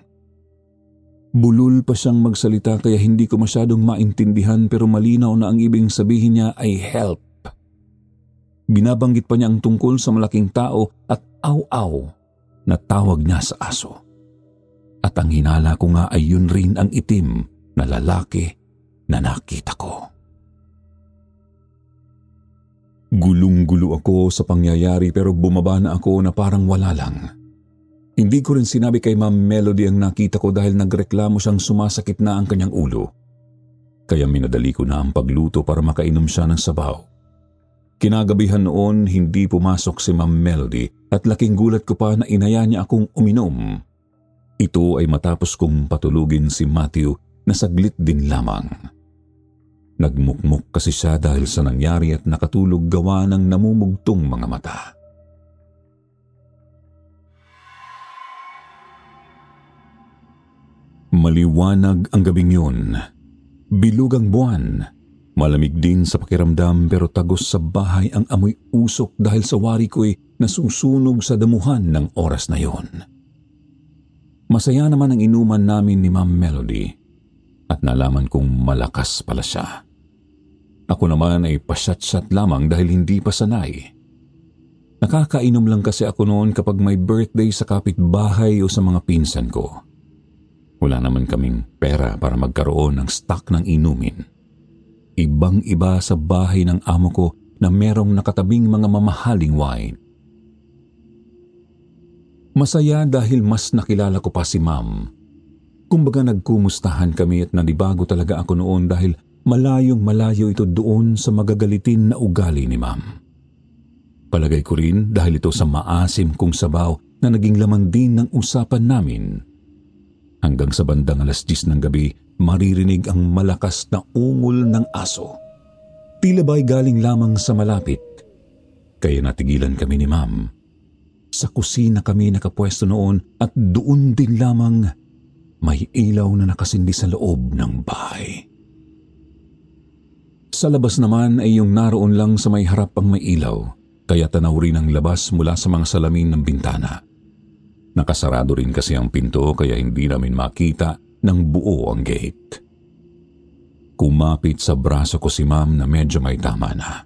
Bulol pa siyang magsalita kaya hindi ko masyadong maintindihan pero malinaw na ang ibig sabihin niya ay help. Binabanggit pa niya ang tungkol sa malaking tao at aw-aw na tawag niya sa aso at ang hinala ko nga ay yun rin ang itim na lalaki na nakita ko. Gulong-gulo ako sa pangyayari pero bumaba na ako na parang wala lang. Hindi ko rin sinabi kay Ma'am Melody ang nakita ko dahil nagreklamo siyang sumasakit na ang kanyang ulo. Kaya minadali ko na ang pagluto para makainom siya ng sabaw. Kinagabihan noon, hindi pumasok si Ma'am Melody at laking gulat ko pa na inaya niya akong uminom ito ay matapos kong patulugin si Matthew na saglit din lamang. Nagmukmuk kasi siya dahil sa nangyari at nakatulog gawa ng namumugtong mga mata. Maliwanag ang gabing yun. Bilog ang buwan. Malamig din sa pakiramdam pero tagos sa bahay ang amoy usok dahil sa wari ko'y nasusunog sa damuhan ng oras na yon. Masaya naman ang inuman namin ni Ma'am Melody at nalaman kong malakas pala siya. Ako naman ay pasyat-syat lamang dahil hindi pa sanay. Nakakainom lang kasi ako noon kapag may birthday sa kapitbahay o sa mga pinsan ko. Wala naman kaming pera para magkaroon ng stock ng inumin. Ibang-iba sa bahay ng amo ko na merong nakatabing mga mamahaling wine. Masaya dahil mas nakilala ko pa si ma'am. Kumbaga nagkumustahan kami at nanibago talaga ako noon dahil malayong malayo ito doon sa magagalitin na ugali ni ma'am. Palagay ko rin dahil ito sa maasim kong sabaw na naging laman din ng usapan namin. Hanggang sa bandang alas 10 ng gabi, maririnig ang malakas na ungol ng aso. Tila ba'y galing lamang sa malapit? Kaya natigilan kami ni ma'am. Sa kusina kami nakapwesto noon at doon din lamang may ilaw na nakasindi sa loob ng bahay. Sa labas naman ay yung naroon lang sa may harap ang may ilaw, kaya tanaw rin ang labas mula sa mga salamin ng bintana. Nakasarado rin kasi ang pinto kaya hindi namin makita ng buo ang gate. Kumapit sa braso ko si ma'am na medyo may tama na.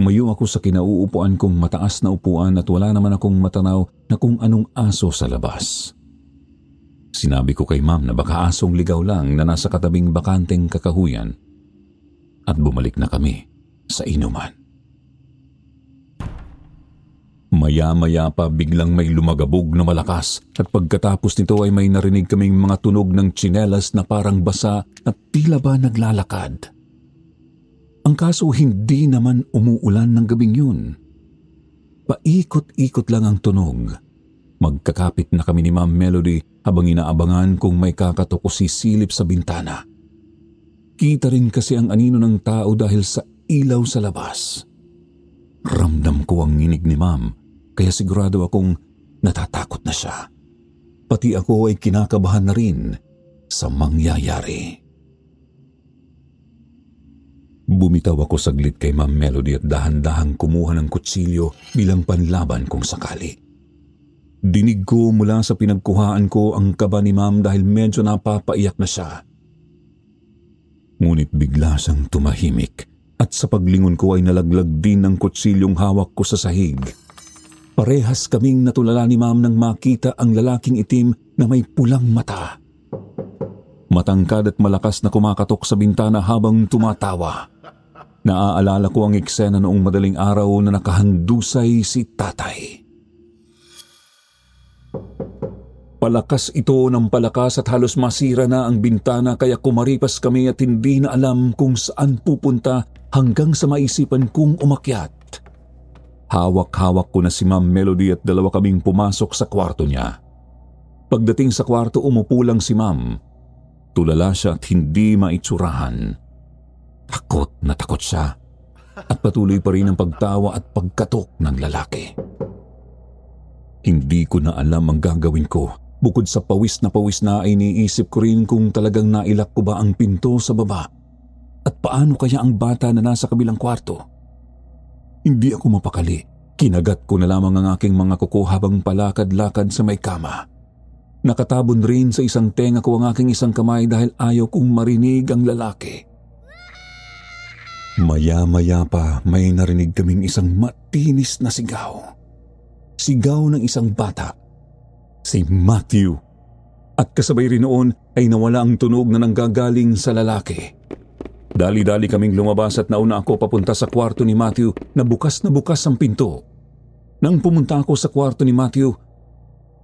Tumayo ako sa kinauupuan kong mataas na upuan at wala naman akong matanaw na kung anong aso sa labas. Sinabi ko kay ma'am na baka asong ligaw lang na nasa katabing bakanteng kakahuyan at bumalik na kami sa inuman. Maya-maya pa biglang may lumagabog na malakas at pagkatapos nito ay may narinig kaming mga tunog ng tsinelas na parang basa at tila ba naglalakad. Ang kaso hindi naman umuulan ng gabing yun. Paikot-ikot lang ang tunog. Magkakapit na kami ni Ma'am Melody habang inaabangan kung may kakatok o sisilip sa bintana. Kita rin kasi ang anino ng tao dahil sa ilaw sa labas. Ramdam ko ang nginig ni Ma'am kaya sigurado akong natatakot na siya. Pati ako ay kinakabahan na rin sa mangyayari. Bumitaw ako saglit kay Ma'am Melody at dahan-dahang kumuha ng kutsilyo bilang panlaban kung sakali. Dinig ko mula sa pinagkuhaan ko ang kaba ni Ma'am dahil medyo napapaiyak na siya. Ngunit bigla siyang tumahimik at sa paglingon ko ay nalaglag din ang kutsilyong hawak ko sa sahig. Parehas kaming natulala ni ma'am nang makita ang lalaking itim na may pulang mata. Matangkad at malakas na kumakatok sa bintana habang tumatawa. Naaalala ko ang eksena noong madaling araw na nakahandusay si tatay. Palakas ito ng palakas at halos masira na ang bintana kaya kumaripas kami at hindi na alam kung saan pupunta hanggang sa maisipan kong umakyat. Hawak-hawak ko na si Ma'am Melody at dalawa kaming pumasok sa kwarto niya. Pagdating sa kwarto, umupo lang si Ma'am. Tulala siya at hindi maitsurahan. Takot na takot siya at patuloy pa rin ang pagtawa at pagkatok ng lalaki. Hindi ko na alam ang gagawin ko. Bukod sa pawis na pawis na iniisip ko rin kung talagang nailak ko ba ang pinto sa baba at paano kaya ang bata na nasa kabilang kwarto. Hindi ako mapakali. Kinagat ko na lamang ang aking mga kuko habang palakad-lakad sa may kama. Nakatabon rin sa isang tenga ko ang aking isang kamay dahil ayaw kong marinig ang lalaki. Maya-maya pa may narinig kaming isang matinis na sigaw. Sigaw ng isang bata, si Matthew. At kasabay rin noon ay nawala ang tunog na nanggagaling sa lalaki. Dali-dali kaming lumabas at nauna ako papunta sa kwarto ni Matthew na bukas na bukas ang pinto. Nang pumunta ako sa kwarto ni Matthew,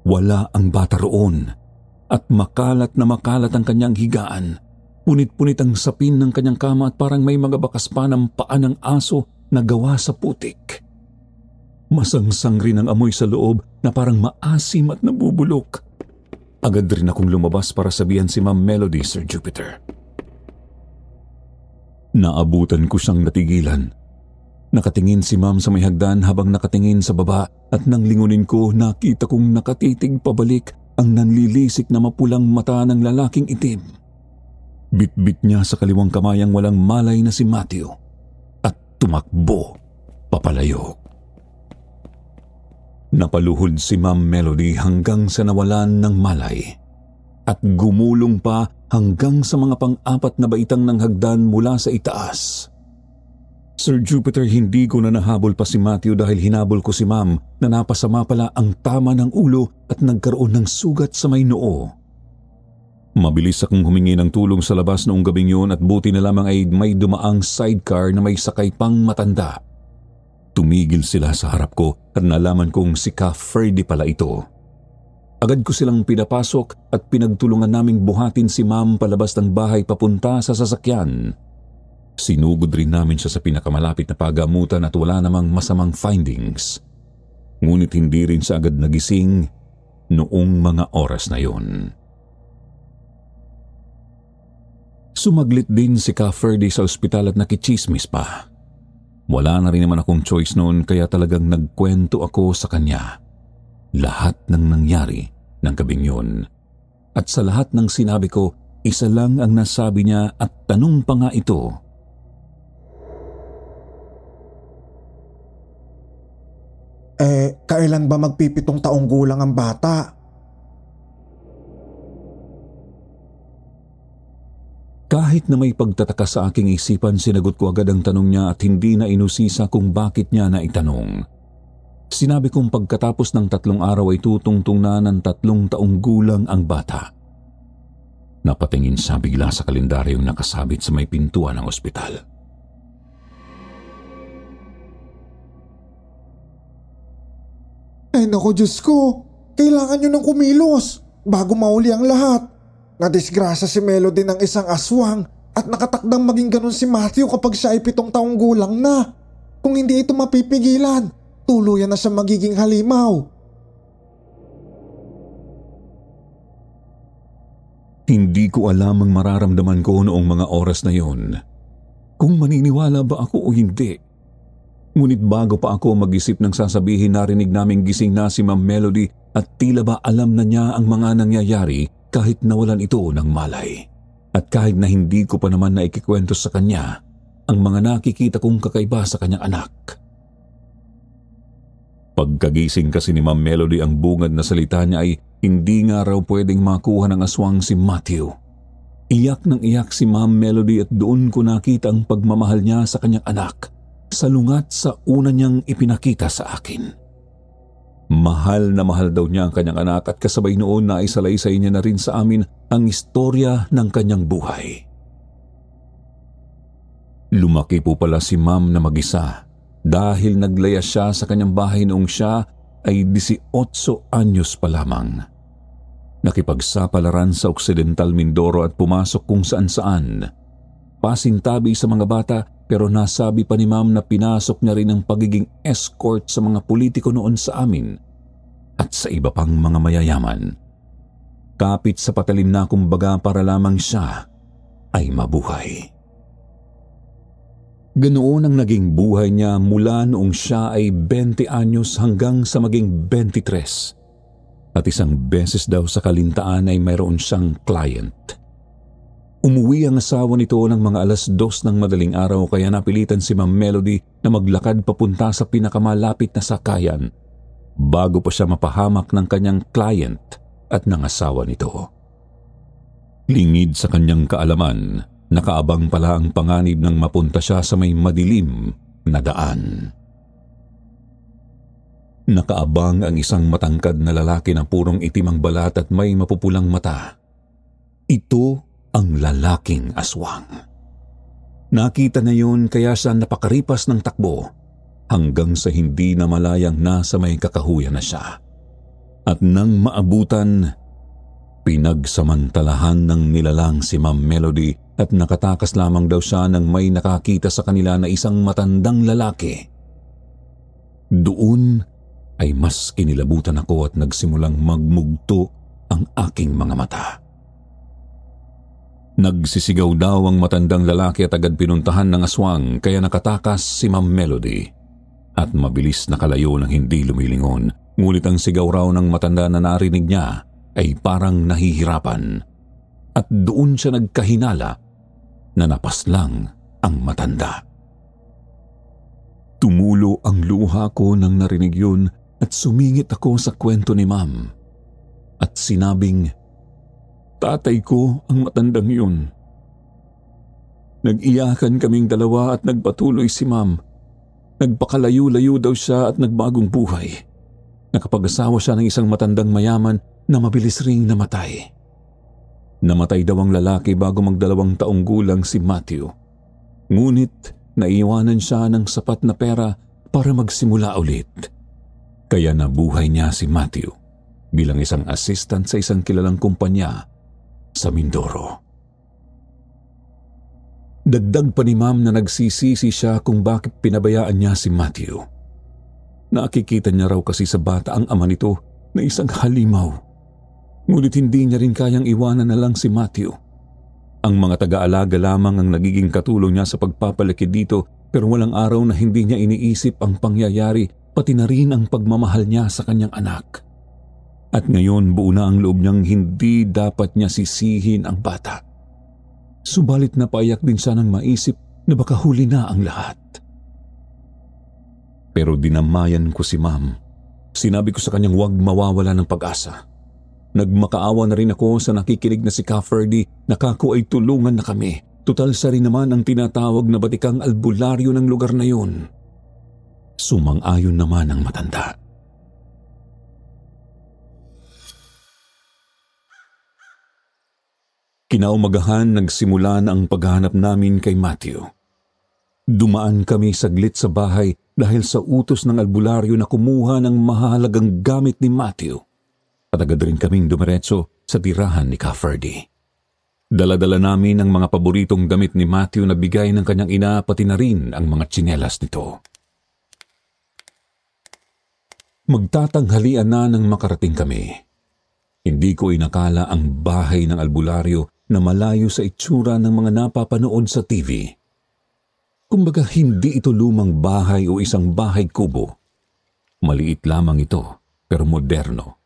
wala ang bata roon at makalat na makalat ang kanyang higaan. Punit-punit ang sapin ng kanyang kama at parang may mga bakas pa ng paa ng aso na gawa sa putik. Masangsang rin ang amoy sa loob na parang maasim at nabubulok. Agad rin akong lumabas para sabihan si Ma'am Melody, Sir Jupiter. Naabutan ko siyang natigilan. Nakatingin si Ma'am sa may hagdan habang nakatingin sa baba at nang lingunin ko nakita kong nakatitig pabalik ang nanlilisik na mapulang mata ng lalaking itim. Bitbit niya sa kaliwang kamay ang walang malay na si Matthew at tumakbo papalayo. Napaluhod si Ma'am Melody hanggang sa nawalan ng malay at gumulong pa hanggang sa mga pang-apat na baitang ng hagdan mula sa itaas. Sir Jupiter, hindi ko na nahabol pa si Matthew dahil hinabol ko si Ma'am na napasama pala ang tama ng ulo at nagkaroon ng sugat sa may noo. Mabilis akong humingi ng tulong sa labas noong gabing yun at buti na lamang ay may dumaang sidecar na may sakay pang matanda. Tumigil sila sa harap ko at nalaman kong si Ka Ferdy pala ito. Agad ko silang pinapasok at pinagtulungan naming buhatin si ma'am palabas ng bahay papunta sa sasakyan. Sinugod rin namin siya sa pinakamalapit na pagamutan at wala namang masamang findings. Ngunit hindi rin siya agad nagising noong mga oras na yon. Sumaglit din si Ka Ferdy sa ospital at nakichismis pa. Wala na rin naman akong choice noon kaya talagang nagkwento ako sa kanya. Lahat ng nangyari ng gabing yun. At sa lahat ng sinabi ko, isa lang ang nasabi niya at tanong pa nga ito. Eh, kailan ba magpipitong taong gulang ang bata? Kahit na may pagtataka sa aking isipan, sinagot ko agad ang tanong niya at hindi na inusisa kung bakit niya na itanong. Sinabi kong pagkatapos ng tatlong araw ay tutungtong na ng tatlong taong gulang ang bata. Napatingin sa bigla sa kalendaryong nakasabit sa may pintuan ng ospital. Ay nako Diyos ko, kailangan nyo ng kumilos bago mauli ang lahat. Nadisgrasya si Melody ng isang aswang at nakatakdang maging ganun si Matthew kapag siya ay pitong taong gulang na. Kung hindi ito mapipigilan, tuluyan na siya magiging halimaw. Hindi ko alam ang mararamdaman ko noong mga oras na yon. Kung maniniwala ba ako o hindi. Ngunit bago pa ako mag-isip ng sasabihin narinig naming gising na si Ma'am Melody at tila ba alam na niya ang mga nangyayari kahit nawalan ito ng malay. At kahit na hindi ko pa naman naikikwento sa kanya ang mga nakikita kong kakaiba sa kanyang anak. Pagkagising kasi ni Ma'am Melody ang bungad na salita niya ay hindi nga raw pwedeng makuha ng aswang si Matthew. Iyak ng iyak si Ma'am Melody at doon ko nakita ang pagmamahal niya sa kanyang anak, salungat sa una niyang ipinakita sa akin. Mahal na mahal daw niya ang kanyang anak at kasabay noon na isalaysay niya na rin sa amin ang istorya ng kanyang buhay. Lumaki po pala si ma'am na mag-isa dahil naglaya siya sa kanyang bahay noong siya ay 18 anyos pa lamang. Nakipagsapalaran sa Occidental Mindoro at pumasok kung saan saan. Pasintabi sa mga bata pero nasabi pa ni ma'am na pinasok niya rin ang pagiging escort sa mga politiko noon sa amin at sa iba pang mga mayayaman. Kapit sa patalim na kumbaga para lamang siya ay mabuhay. Ganoon ang naging buhay niya mula noong siya ay 20 anyos hanggang sa maging 23. At isang beses daw sa kalintaan ay mayroon siyang client. Umuwi ang asawa nito ng mga alas dos ng madaling araw kaya napilitan si Ma'am Melody na maglakad papunta sa pinakamalapit na sakayan bago pa siya mapahamak ng kanyang client at ng asawa nito. Lingid sa kanyang kaalaman, nakaabang pala ang panganib nang mapunta siya sa may madilim na daan. Nakaabang ang isang matangkad na lalaki na purong itim ang balat at may mapupulang mata. Ito ang lalaking aswang. Nakita na yun kaya siya napakaripas ng takbo hanggang sa hindi na malayang nasa may kakahuya na siya. At nang maabutan, pinagsamantalahan ng nilalang si Ma'am Melody at nakatakas lamang daw siya nang may nakakita sa kanila na isang matandang lalaki. Doon ay mas kinilabutan ako at nagsimulang magmugto ang aking mga mata. Nagsisigaw daw ang matandang lalaki at agad pinuntahan ng aswang kaya nakatakas si Ma'am Melody. At mabilis nakalayo ng hindi lumilingon. Ngunit ang sigaw raw ng matanda na narinig niya ay parang nahihirapan. At doon siya nagkahinala na napas lang ang matanda. Tumulo ang luha ko nang narinig yun at sumingit ako sa kwento ni ma'am. At sinabing Tatay ko ang matandang yun. Nag-iyakan kaming dalawa at nagpatuloy si ma'am. Nagpakalayo-layo daw siya at nagbagong buhay. Nakapag-asawa siya ng isang matandang mayaman na mabilis ring namatay. Namatay daw ang lalaki bago magdalawang taong gulang si Matthew. Ngunit naiwanan siya ng sapat na pera para magsimula ulit. Kaya nabuhay niya si Matthew bilang isang assistant sa isang kilalang kumpanya sa Mindoro. Dagdag pa ni ma'am na nagsisisi siya kung bakit pinabayaan niya si Matthew. Nakikita niya raw kasi sa bata ang ama nito na isang halimaw. Ngunit hindi niya rin kayang iwanan na lang si Matthew. Ang mga taga-alaga lamang ang nagiging katulong niya sa pagpapalaki dito pero walang araw na hindi niya iniisip ang pangyayari pati na rin ang pagmamahal niya sa kanyang anak. At ngayon buo na ang loob niyang hindi dapat niya sisihin ang bata. Subalit na napayak din siya nang maisip na baka huli na ang lahat. Pero dinamayan ko si ma'am. Sinabi ko sa kanyang huwag mawawala ng pag-asa. Nagmakaawa na rin ako sa nakikinig na si Cafferdy na kako ay tulungan na kami. Tutal sa rin naman ang tinatawag na batikang albularyo ng lugar na yun. Sumang-ayon naman ang matanda. Kinaumagahan na ang paghahanap namin kay Matthew. Dumaan kami saglit sa bahay dahil sa utos ng albularyo na kumuha ng mahalagang gamit ni Matthew. At agad rin kaming dumiretso sa tirahan ni Cafferdy. Daladala namin ang mga paboritong damit ni Matthew na bigay ng kanyang ina pati na rin ang mga tsinelas nito. Magtatanghalian na nang makarating kami. Hindi ko inakala ang bahay ng albularyo na malayo sa itsura ng mga napapanood sa TV. Kumbaga hindi ito lumang bahay o isang bahay kubo. Maliit lamang ito, pero moderno.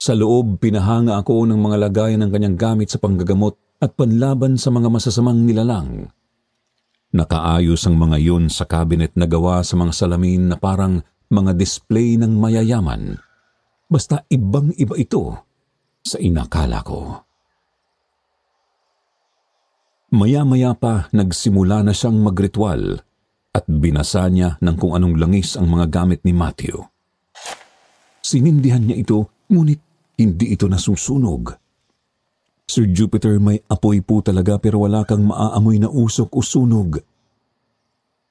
Sa loob, pinahanga ako ng mga lagayan ng kanyang gamit sa panggagamot at panlaban sa mga masasamang nilalang. Nakaayos ang mga yun sa kabinet na gawa sa mga salamin na parang mga display ng mayayaman. Basta ibang-iba ito sa inakala ko. Maya-maya pa nagsimula na siyang magritwal at binasa niya ng kung anong langis ang mga gamit ni Matthew. Sinindihan niya ito, ngunit hindi ito nasusunog. Sir Jupiter, may apoy po talaga pero wala kang maaamoy na usok o sunog.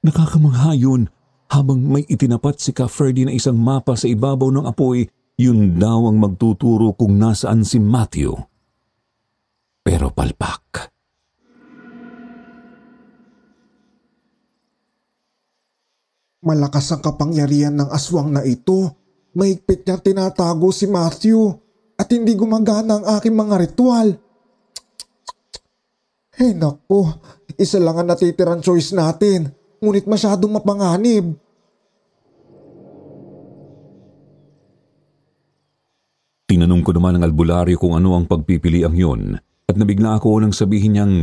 Nakakamangha yun habang may itinapat si Ka Ferdy na isang mapa sa ibabaw ng apoy, yun daw ang magtuturo kung nasaan si Matthew. Pero palpak. Malakas ang kapangyarihan ng aswang na ito. Mahigpit niyang tinatago si Matthew at hindi gumagana ang aking mga ritual. Hey eh, nako, isa lang ang natitirang choice natin, ngunit masyadong mapanganib. Tinanong ko naman ng albularyo kung ano ang pagpipiliang yun at nabigla ako nang sabihin niyang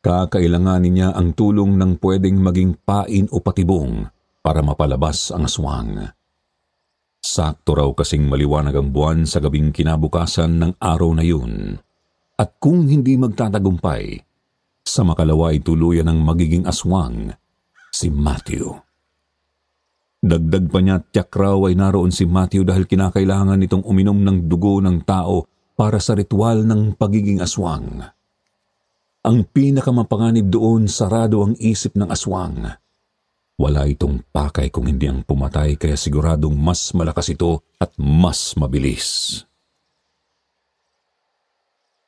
Kakailanganin niya ang tulong ng pwedeng maging pain o patibong para mapalabas ang aswang. Sakto raw kasing maliwanag ang buwan sa gabing kinabukasan ng araw na yun. At kung hindi magtatagumpay, sa makalawa ay tuluyan ang magiging aswang, si Matthew. Dagdag pa niya tiyak raw ay naroon si Matthew dahil kinakailangan nitong uminom ng dugo ng tao para sa ritual ng pagiging aswang. Ang pinakamapanganib doon, sarado ang isip ng aswang. Wala itong pakay kung hindi ang pumatay kaya siguradong mas malakas ito at mas mabilis.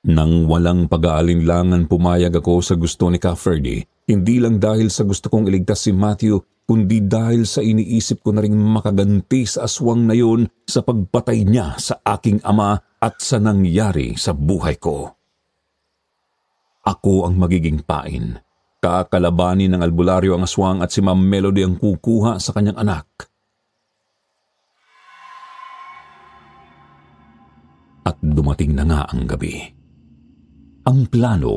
Nang walang pag-aalinlangan pumayag ako sa gusto ni Cafferdy, hindi lang dahil sa gusto kong iligtas si Matthew, kundi dahil sa iniisip ko na rin makaganti sa aswang na yun sa pagpatay niya sa aking ama at sa nangyari sa buhay ko. Ako ang magiging pain. Kakalabanin ng albularyo ang aswang at si Ma'am Melody ang kukuha sa kanyang anak. At dumating na nga ang gabi. Ang plano,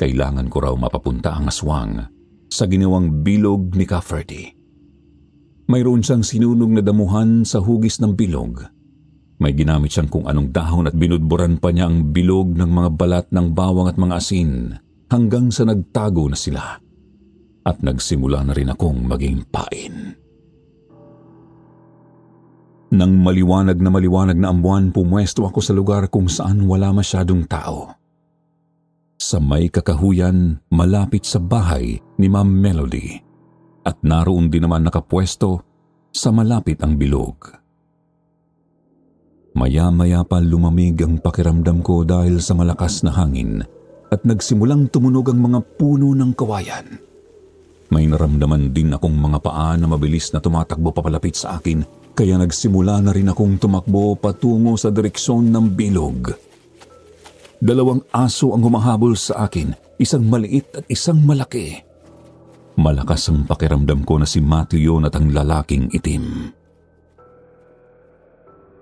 kailangan ko raw mapapunta ang aswang sa ginawang bilog ni Cafferty. Mayroon siyang sinunog na damuhan sa hugis ng bilog may ginamit siyang kung anong dahon at binudburan pa niya ang bilog ng mga balat ng bawang at mga asin hanggang sa nagtago na sila. At nagsimula na rin akong maging pain. Nang maliwanag na maliwanag na ang pumwesto ako sa lugar kung saan wala masyadong tao. Sa may kakahuyan, malapit sa bahay ni Ma'am Melody. At naroon din naman nakapwesto sa malapit ang bilog. Maya-maya pa lumamig ang pakiramdam ko dahil sa malakas na hangin at nagsimulang tumunog ang mga puno ng kawayan. May naramdaman din akong mga paa na mabilis na tumatakbo papalapit sa akin kaya nagsimula na rin akong tumakbo patungo sa direksyon ng bilog. Dalawang aso ang humahabol sa akin, isang maliit at isang malaki. Malakas ang pakiramdam ko na si Matthew yun at ang lalaking itim.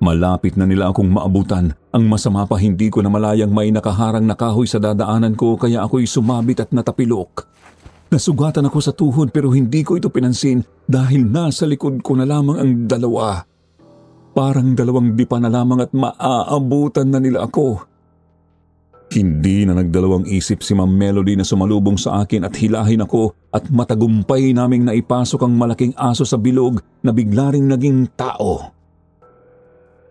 Malapit na nila akong maabutan. Ang masama pa hindi ko na malayang may nakaharang nakahoy sa dadaanan ko kaya ako'y sumabit at natapilok. Nasugatan ako sa tuhod pero hindi ko ito pinansin dahil nasa likod ko na lamang ang dalawa. Parang dalawang dipa na lamang at maaabutan na nila ako. Hindi na nagdalawang isip si Ma'am Melody na sumalubong sa akin at hilahin ako at matagumpay naming naipasok ang malaking aso sa bilog na bigla rin naging tao.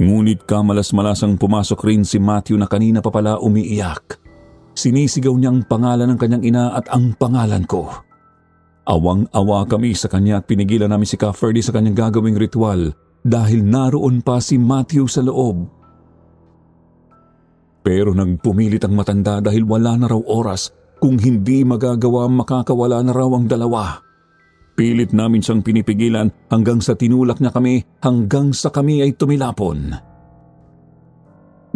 Ngunit kamalas-malasang pumasok rin si Matthew na kanina pa pala umiiyak. Sinisigaw niya ang pangalan ng kanyang ina at ang pangalan ko. Awang-awa kami sa kanya at pinigilan namin si Cafferdy sa kanyang gagawing ritual dahil naroon pa si Matthew sa loob. Pero nang pumilit ang matanda dahil wala na raw oras kung hindi magagawa makakawala na raw ang dalawa. Pilit namin siyang pinipigilan hanggang sa tinulak niya kami hanggang sa kami ay tumilapon.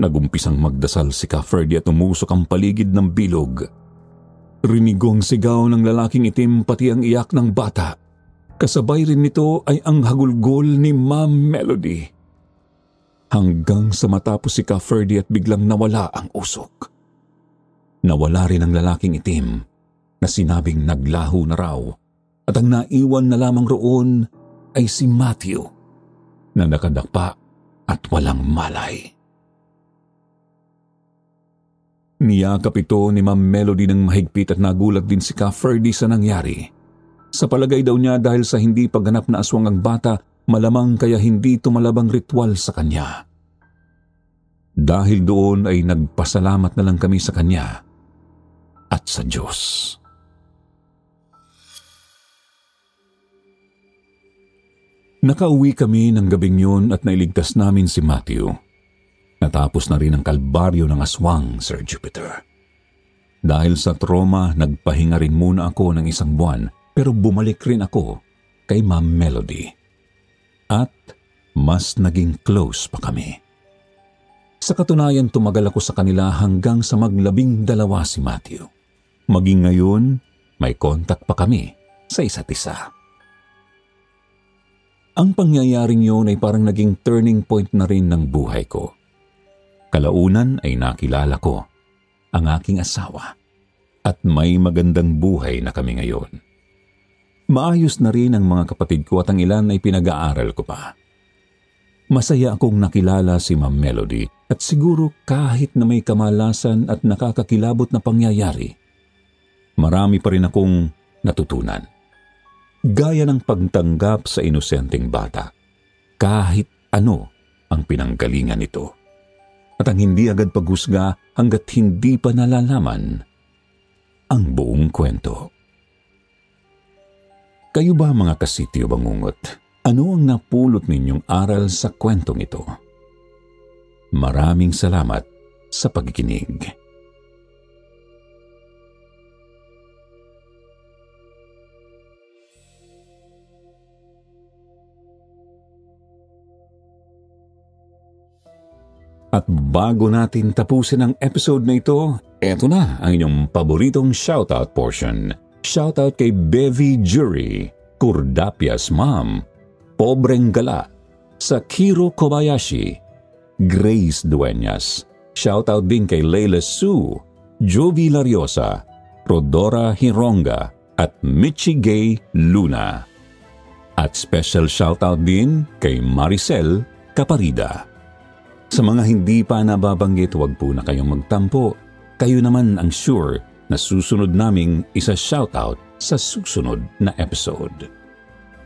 Nagumpisang magdasal si Kaferdi at umusok ang paligid ng bilog. Rinig ang sigaw ng lalaking itim pati ang iyak ng bata. Kasabay rin nito ay ang hagulgol ni Ma'am Melody. Hanggang sa matapos si Kaferdi at biglang nawala ang usok. Nawala rin ang lalaking itim na sinabing naglaho na raw at ang naiwan na lamang roon ay si Matthew na nakadakpa at walang malay. Niyakap ito ni Ma'am Melody ng mahigpit at nagulat din si Ka Ferdy sa nangyari. Sa palagay daw niya dahil sa hindi pagganap na aswang ang bata, malamang kaya hindi tumalabang ritual sa kanya. Dahil doon ay nagpasalamat na lang kami sa kanya at sa Diyos. Nakauwi kami ng gabing yun at nailigtas namin si Matthew. Natapos na rin ang kalbaryo ng aswang, Sir Jupiter. Dahil sa trauma, nagpahinga rin muna ako ng isang buwan pero bumalik rin ako kay Ma'am Melody. At mas naging close pa kami. Sa katunayan, tumagal ako sa kanila hanggang sa maglabing dalawa si Matthew. Maging ngayon, may kontak pa kami sa isa't isa. Ang pangyayaring yun ay parang naging turning point na rin ng buhay ko. Kalaunan ay nakilala ko ang aking asawa at may magandang buhay na kami ngayon. Maayos na rin ang mga kapatid ko at ang ilan ay pinag-aaral ko pa. Masaya akong nakilala si Ma'am Melody at siguro kahit na may kamalasan at nakakakilabot na pangyayari, marami pa rin akong natutunan gaya ng pagtanggap sa inosenteng bata, kahit ano ang pinanggalingan nito. At ang hindi agad paghusga hanggat hindi pa nalalaman ang buong kwento. Kayo ba mga kasityo bangungot? Ano ang napulot ninyong aral sa kwentong ito? Maraming salamat sa pagkikinig. At bago natin tapusin ang episode na ito, eto na ang inyong paboritong shoutout portion. Shoutout kay Bevy Jury, Kurdapias Ma'am, Pobreng Gala, Sakiro Kobayashi, Grace Dueñas. Shoutout din kay Leila Su, Jovi Lariosa, Rodora Hironga, at Michi Gay Luna. At special shoutout din kay Maricel Caparida. Sa mga hindi pa nababanggit, huwag po na kayong magtampo. Kayo naman ang sure na susunod naming isa shoutout sa susunod na episode.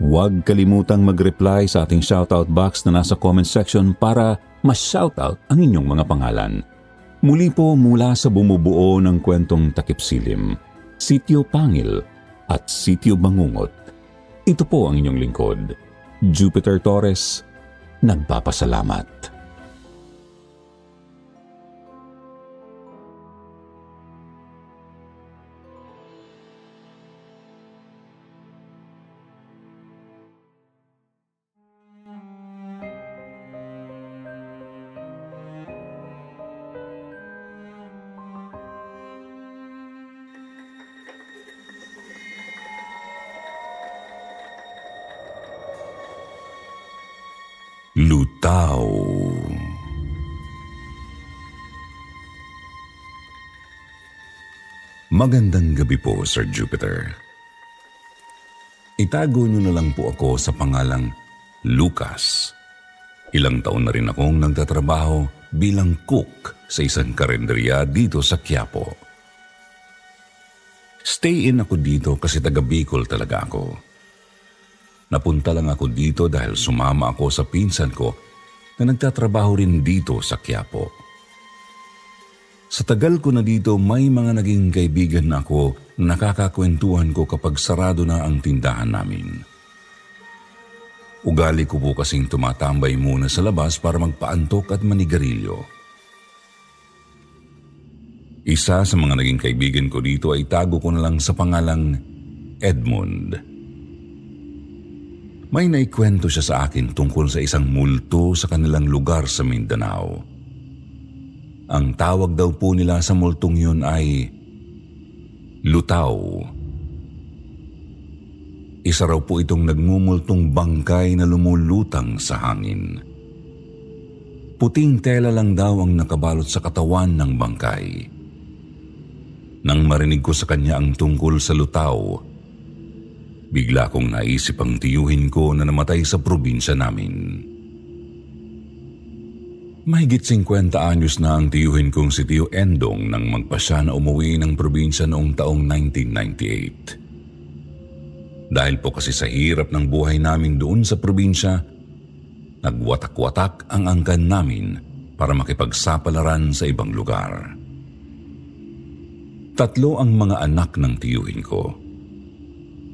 Huwag kalimutang mag-reply sa ating shoutout box na nasa comment section para ma-shoutout ang inyong mga pangalan. Muli po mula sa bumubuo ng kwentong Takip Silim, Sityo Pangil at Sityo Bangungot. Ito po ang inyong lingkod, Jupiter Torres, nagpapasalamat. Magandang gabi po, Sir Jupiter. Itago niyo na lang po ako sa pangalang Lucas. Ilang taon na rin akong nagtatrabaho bilang cook sa isang karinderya dito sa Quiapo. Stay in ako dito kasi taga Bicol talaga ako. Napunta lang ako dito dahil sumama ako sa pinsan ko na nagtatrabaho rin dito sa Quiapo. Sa tagal ko na dito, may mga naging kaibigan na ako na nakakakwentuhan ko kapag sarado na ang tindahan namin. Ugali ko po kasing tumatambay muna sa labas para magpaantok at manigarilyo. Isa sa mga naging kaibigan ko dito ay tago ko na lang sa pangalang Edmund. May naikwento siya sa akin tungkol sa isang multo sa kanilang lugar sa Mindanao. Ang tawag daw po nila sa multong yun ay lutaw. Isa raw po itong nagmumultong bangkay na lumulutang sa hangin. Puting tela lang daw ang nakabalot sa katawan ng bangkay. Nang marinig ko sa kanya ang tungkol sa lutaw, bigla kong naisip ang tiyuhin ko na namatay sa probinsya namin. Mahigit 50 anyos na ang tiyuhin kong si Tiyo Endong nang magpasya na umuwi ng probinsya noong taong 1998. Dahil po kasi sa hirap ng buhay namin doon sa probinsya, nagwatak-watak ang angkan namin para makipagsapalaran sa ibang lugar. Tatlo ang mga anak ng tiyuhin ko.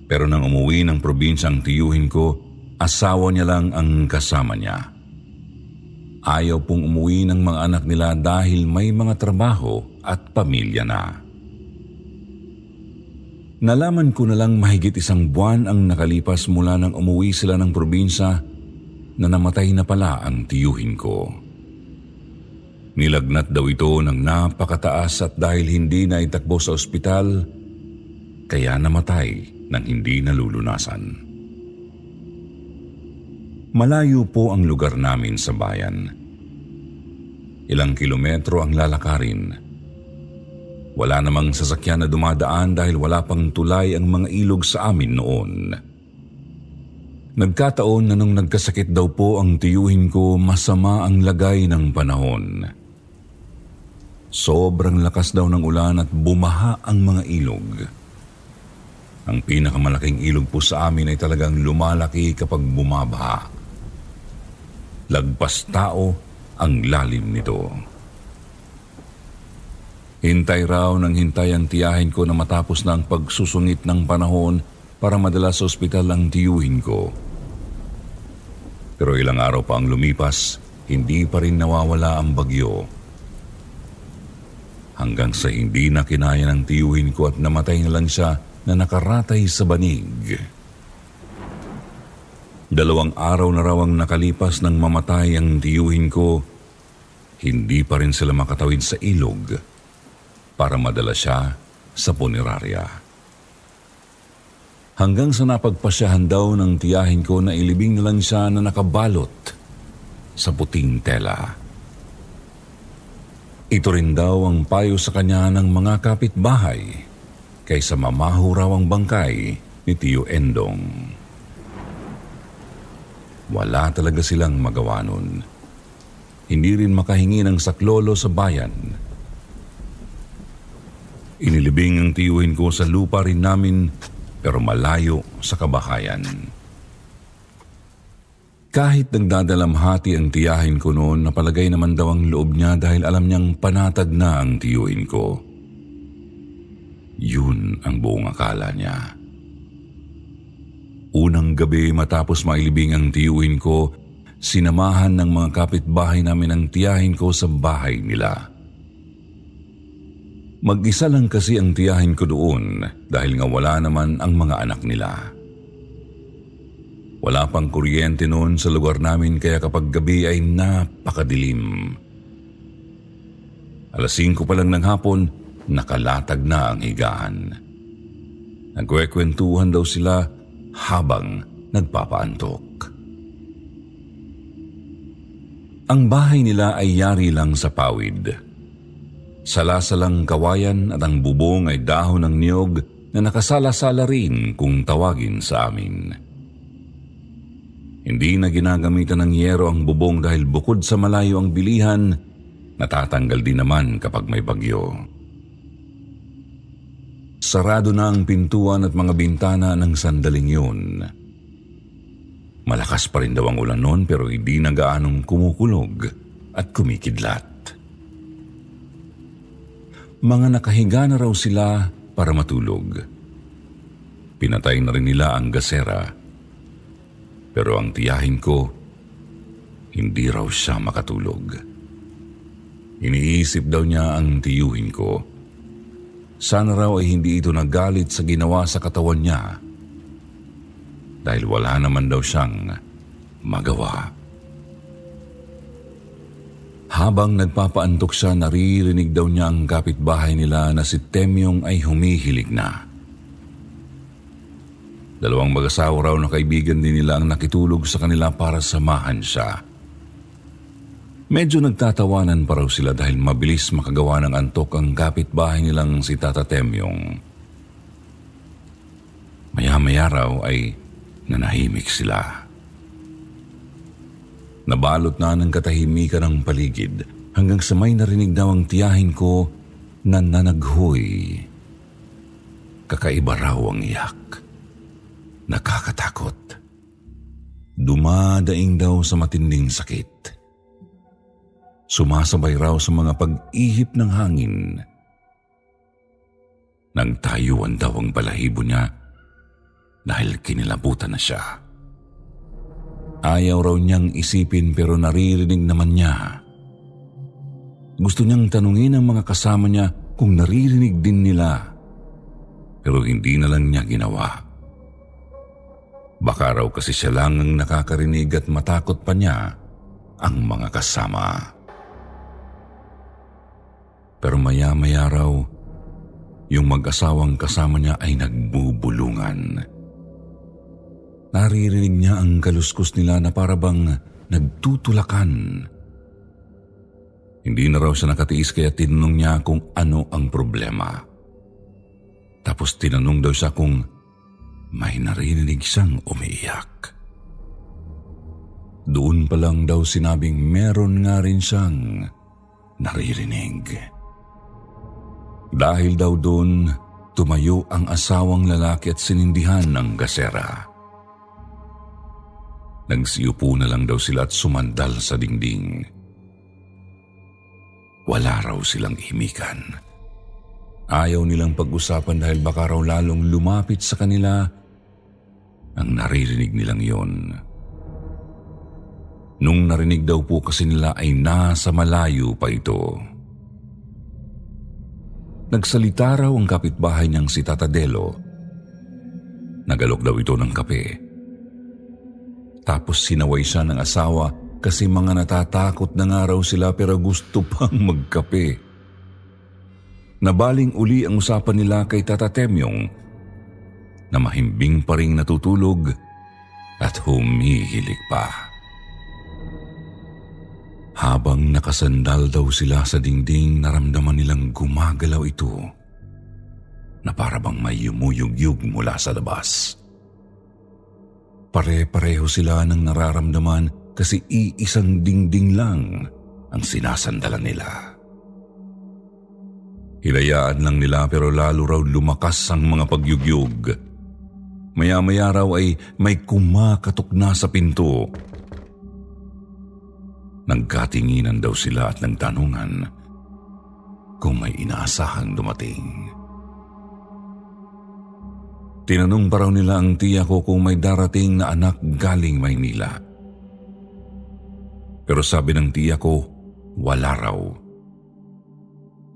Pero nang umuwi ng probinsya ang tiyuhin ko, asawa niya lang ang kasama niya. Ayaw pong umuwi ng mga anak nila dahil may mga trabaho at pamilya na. Nalaman ko na lang mahigit isang buwan ang nakalipas mula nang umuwi sila ng probinsya na namatay na pala ang tiyuhin ko. Nilagnat daw ito ng napakataas at dahil hindi na itakbo sa ospital, kaya namatay nang hindi nalulunasan. Malayo po ang lugar namin sa bayan. Ilang kilometro ang lalakarin. Wala namang sasakyan na dumadaan dahil wala pang tulay ang mga ilog sa amin noon. Nagkataon na nung nagkasakit daw po ang tiyuhin ko, masama ang lagay ng panahon. Sobrang lakas daw ng ulan at bumaha ang mga ilog. Ang pinakamalaking ilog po sa amin ay talagang lumalaki kapag bumabaha lagpas tao ang lalim nito. Hintay raw ng hintay ang tiyahin ko na matapos na ang pagsusungit ng panahon para madala sa ospital ang tiyuhin ko. Pero ilang araw pa ang lumipas, hindi pa rin nawawala ang bagyo. Hanggang sa hindi na kinaya ng tiyuhin ko at namatay na lang siya na nakaratay sa banig. Dalawang araw na raw ang nakalipas nang mamatay ang tiyuhin ko. Hindi pa rin sila makatawid sa ilog para madala siya sa punerarya. Hanggang sa napagpasyahan daw ng tiyahin ko na ilibing na lang siya na nakabalot sa puting tela. Ito rin daw ang payo sa kanya ng mga kapitbahay kaysa mamahuraw ang bangkay ni Tio Endong. Wala talaga silang magawa nun. Hindi rin makahingi ng saklolo sa bayan. Inilibing ang tiyuhin ko sa lupa rin namin pero malayo sa kabahayan. Kahit nagdadalamhati ang tiyahin ko noon, napalagay naman daw ang loob niya dahil alam niyang panatag na ang tiyuhin ko. Yun ang buong akala niya. Unang gabi matapos mailibing ang tiyuin ko, sinamahan ng mga kapitbahay namin ang tiyahin ko sa bahay nila. Mag-isa lang kasi ang tiyahin ko doon dahil nga wala naman ang mga anak nila. Wala pang kuryente noon sa lugar namin kaya kapag gabi ay napakadilim. Alas 5 pa lang ng hapon, nakalatag na ang higaan. Nagkwekwentuhan daw sila habang nagpapaantok. Ang bahay nila ay yari lang sa pawid. Salasalang kawayan at ang bubong ay dahon ng niyog na nakasala-sala rin kung tawagin sa amin. Hindi na ginagamitan ng yero ang bubong dahil bukod sa malayo ang bilihan, natatanggal din naman kapag may bagyo. Sarado na ang pintuan at mga bintana ng sandaling yun. Malakas pa rin daw ang ulan noon pero hindi na gaanong kumukulog at kumikidlat. Mga nakahiga na raw sila para matulog. Pinatay na rin nila ang gasera. Pero ang tiyahin ko, hindi raw siya makatulog. Iniisip daw niya ang tiyuhin ko sana raw ay hindi ito nagalit sa ginawa sa katawan niya dahil wala naman daw siyang magawa. Habang nagpapaantok siya, naririnig daw niya ang kapitbahay nila na si Temyong ay humihilig na. Dalawang mag-asawa raw na kaibigan din nila ang nakitulog sa kanila para samahan siya. Medyo nagtatawanan pa raw sila dahil mabilis makagawa ng antok ang kapitbahay nilang si Tata Temyong. Maya-maya raw ay nanahimik sila. Nabalot na ng katahimikan ang paligid hanggang sa may narinig daw ang tiyahin ko na nanaghoy. Kakaiba raw ang iyak. Nakakatakot. Dumadaing daw sa matinding sakit. Sumasabay raw sa mga pag-ihip ng hangin. Nang tayuan daw ang balahibo niya dahil kinilabutan na siya. Ayaw raw niyang isipin pero naririnig naman niya. Gusto niyang tanungin ang mga kasama niya kung naririnig din nila. Pero hindi na lang niya ginawa. Baka raw kasi siya lang ang nakakarinig at matakot pa niya ang mga kasama. Pero maya-maya raw, yung mag-asawang kasama niya ay nagbubulungan. Naririnig niya ang kaluskus nila na parabang nagtutulakan. Hindi na raw siya nakatiis kaya tinanong niya kung ano ang problema. Tapos tinanong daw siya kung may narinig siyang umiiyak. Doon pa lang daw sinabing meron nga rin siyang naririnig. Naririnig. Dahil daw doon, tumayo ang asawang lalaki at sinindihan ng gasera. Nagsiupo na lang daw sila at sumandal sa dingding. Wala raw silang himikan. Ayaw nilang pag-usapan dahil baka raw lalong lumapit sa kanila ang naririnig nilang yon. Nung narinig daw po kasi nila ay nasa malayo pa ito. Nagsalita raw ang kapitbahay niyang si Tatadelo. Nagalok daw ito ng kape. Tapos sinaway siya ng asawa kasi mga natatakot na nga raw sila pero gusto pang magkape. Nabaling uli ang usapan nila kay Tata Temyong na mahimbing pa rin natutulog at humihilik pa. Habang nakasandal daw sila sa dingding, naramdaman nilang gumagalaw ito na parabang may yumuyugyug mula sa labas. Pare-pareho sila ng nararamdaman kasi iisang dingding lang ang sinasandalan nila. Hilayaan lang nila pero lalo raw lumakas ang mga pagyugyug. Maya-maya raw ay may kumakatok na sa pinto Nagkatinginan daw sila at nagtanungan kung may inaasahang dumating. Tinanong pa raw nila ang tiya ko kung may darating na anak galing Maynila. Pero sabi ng tiya ko, wala raw.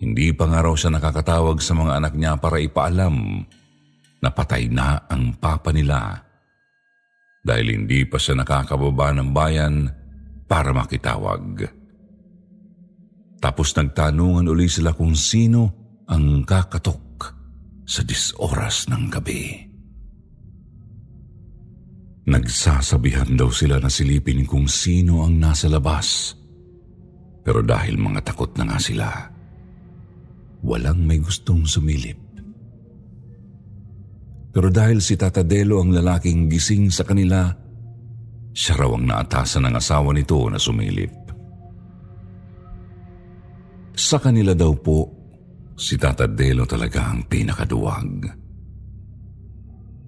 Hindi pa nga raw siya nakakatawag sa mga anak niya para ipaalam na patay na ang papa nila dahil hindi pa siya nakakababa ng bayan para makitawag. Tapos nagtanungan uli sila kung sino ang kakatok sa disoras ng gabi. Nagsasabihan daw sila na silipin kung sino ang nasa labas. Pero dahil mga takot na nga sila, walang may gustong sumilip. Pero dahil si Tatadelo ang lalaking gising sa kanila, siya raw ang naatasan ng asawa nito na sumilip. Sa kanila daw po, si Tata Delo talaga ang pinakaduwag.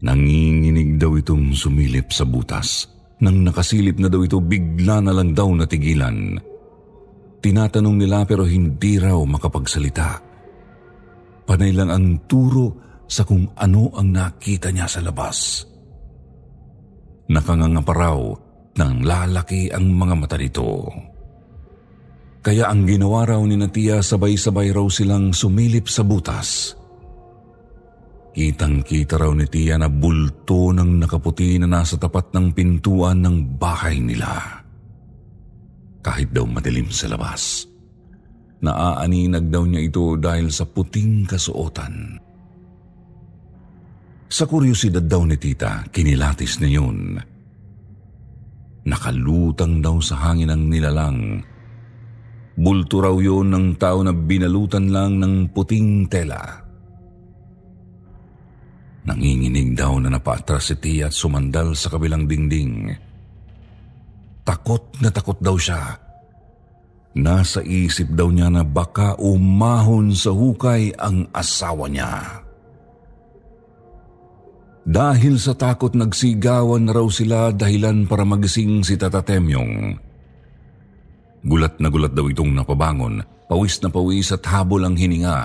Nanginginig daw itong sumilip sa butas. Nang nakasilip na daw ito, bigla na lang daw natigilan. Tinatanong nila pero hindi raw makapagsalita. Panay lang ang turo sa kung ano ang nakita niya sa labas nakangangapa raw nang lalaki ang mga mata nito. Kaya ang ginawa raw ni Natia sabay-sabay raw silang sumilip sa butas. Kitang-kita raw ni Tia na bulto ng nakaputi na nasa tapat ng pintuan ng bahay nila. Kahit daw madilim sa labas, naaaninag daw niya ito dahil sa puting kasuotan. Sa kuryosidad daw ni tita, kinilatis na yun. Nakalutang daw sa hangin ang nilalang. Bulto raw yun ng tao na binalutan lang ng puting tela. Nanginginig daw na napatras si Tia at sumandal sa kabilang dingding. Takot na takot daw siya. Nasa isip daw niya na baka umahon sa hukay ang asawa niya. Dahil sa takot nagsigawan na raw sila dahilan para magising si Tata Temyong. Gulat na gulat daw itong napabangon, pawis na pawis at habol ang hininga.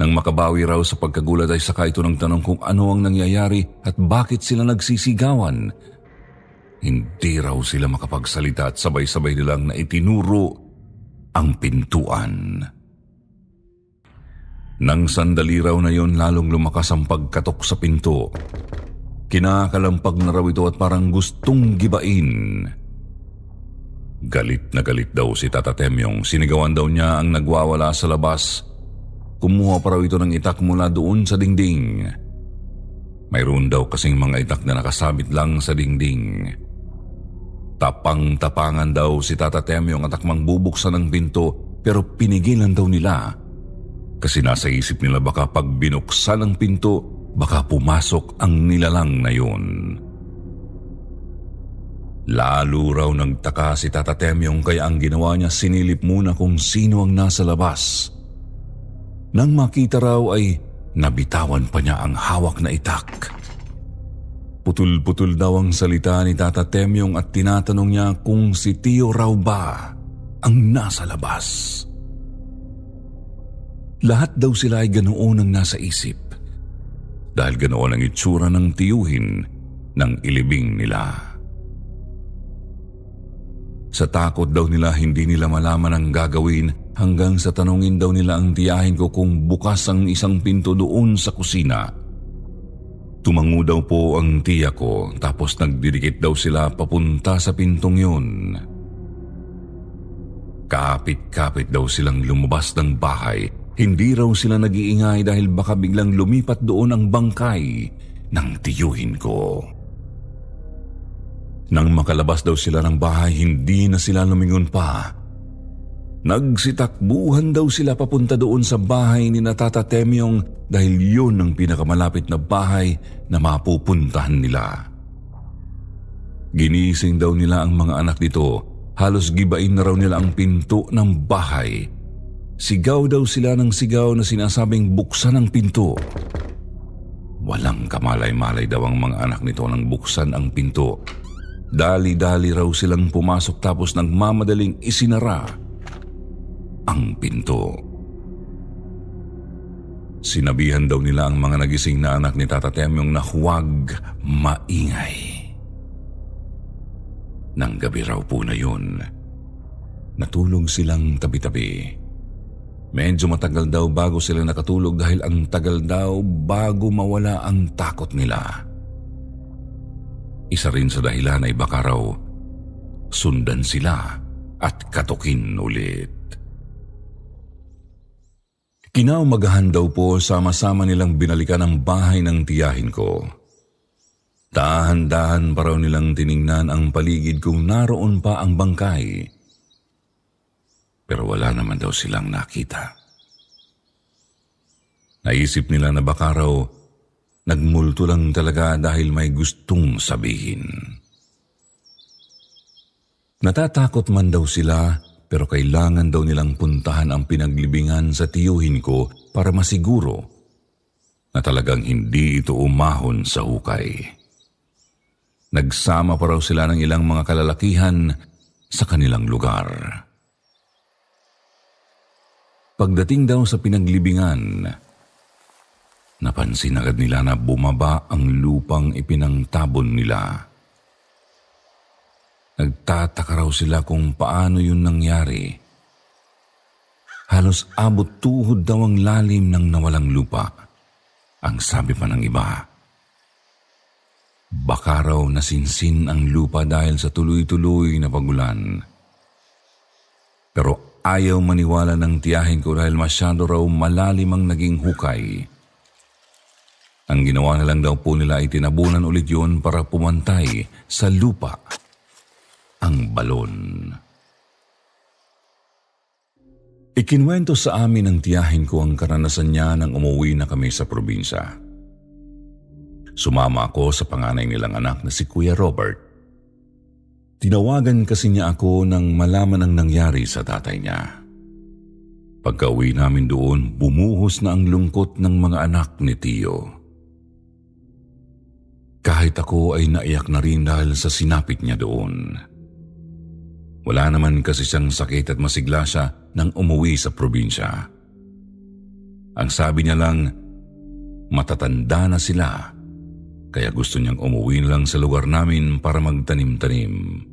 Nang makabawi raw sa pagkagulat ay saka ito ng tanong kung ano ang nangyayari at bakit sila nagsisigawan. Hindi raw sila makapagsalita at sabay-sabay nilang na itinuro ang pintuan. Nang sandali raw na yon lalong lumakas ang pagkatok sa pinto. Kinakalampag na raw ito at parang gustong gibain. Galit na galit daw si Tata Temyong. Sinigawan daw niya ang nagwawala sa labas. Kumuha pa raw ito ng itak mula doon sa dingding. Mayroon daw kasing mga itak na nakasabit lang sa dingding. Tapang-tapangan daw si Tata Temyong at akmang bubuksan ng pinto pero pinigilan daw nila kasi nasa isip nila baka pag binuksan ang pinto, baka pumasok ang nilalang na yun. Lalo raw nagtaka si Tata Temyong kaya ang ginawa niya sinilip muna kung sino ang nasa labas. Nang makita raw ay nabitawan pa niya ang hawak na itak. Putol-putol daw ang salita ni Tata Temyong at tinatanong niya kung si Tio raw ba ang nasa labas. Lahat daw sila ay ganoon ang nasa isip dahil ganoon ang itsura ng tiyuhin ng ilibing nila. Sa takot daw nila hindi nila malaman ang gagawin hanggang sa tanungin daw nila ang tiyahin ko kung bukas ang isang pinto doon sa kusina. Tumango daw po ang tiya ko tapos nagdidikit daw sila papunta sa pintong yun. Kapit-kapit daw silang lumabas ng bahay hindi raw sila nag-iingay dahil baka biglang lumipat doon ang bangkay ng tiyuhin ko. Nang makalabas daw sila ng bahay, hindi na sila lumingon pa. Nagsitakbuhan daw sila papunta doon sa bahay ni Natata Temyong dahil yun ang pinakamalapit na bahay na mapupuntahan nila. Ginising daw nila ang mga anak nito, halos gibain na raw nila ang pinto ng bahay Sigaw daw sila ng sigaw na sinasabing buksan ang pinto. Walang kamalay-malay daw ang mga anak nito nang buksan ang pinto. Dali-dali raw silang pumasok tapos nagmamadaling isinara ang pinto. Sinabihan daw nila ang mga nagising na anak ni Tata Temyong na huwag maingay. Nang gabi raw po na yun, natulog silang tabi-tabi Medyo matagal daw bago sila nakatulog dahil ang tagal daw bago mawala ang takot nila. Isa rin sa dahilan ay baka raw sundan sila at katukin ulit. Kinaumagahan daw po sama-sama nilang binalikan ang bahay ng tiyahin ko. Dahan-dahan pa raw nilang tiningnan ang paligid kung naroon pa ang bangkay pero wala naman daw silang nakita. Naisip nila na baka raw nagmulto lang talaga dahil may gustong sabihin. Natatakot man daw sila pero kailangan daw nilang puntahan ang pinaglibingan sa tiyuhin ko para masiguro na talagang hindi ito umahon sa hukay. Nagsama pa raw sila ng ilang mga kalalakihan sa kanilang lugar. Pagdating daw sa pinaglibingan, napansin agad nila na bumaba ang lupang ipinangtabon nila. Nagtataka raw sila kung paano yun nangyari. Halos abot tuhod daw ang lalim ng nawalang lupa, ang sabi pa ng iba. Baka raw nasinsin ang lupa dahil sa tuloy-tuloy na pagulan. Pero Ayaw maniwala ng tiyahin ko dahil masyado raw malalim ang naging hukay. Ang ginawa na lang daw po nila ay tinabunan ulit yun para pumantay sa lupa ang balon. Ikinwento sa amin ng tiyahin ko ang karanasan niya nang umuwi na kami sa probinsya. Sumama ako sa panganay nilang anak na si Kuya Robert Tinawagan kasi niya ako nang malaman ang nangyari sa tatay niya. Pagka uwi namin doon, bumuhos na ang lungkot ng mga anak ni Tio. Kahit ako ay naiyak na rin dahil sa sinapit niya doon. Wala naman kasi siyang sakit at masigla siya nang umuwi sa probinsya. Ang sabi niya lang, matatanda na sila, kaya gusto niyang umuwi lang sa lugar namin para magtanim-tanim.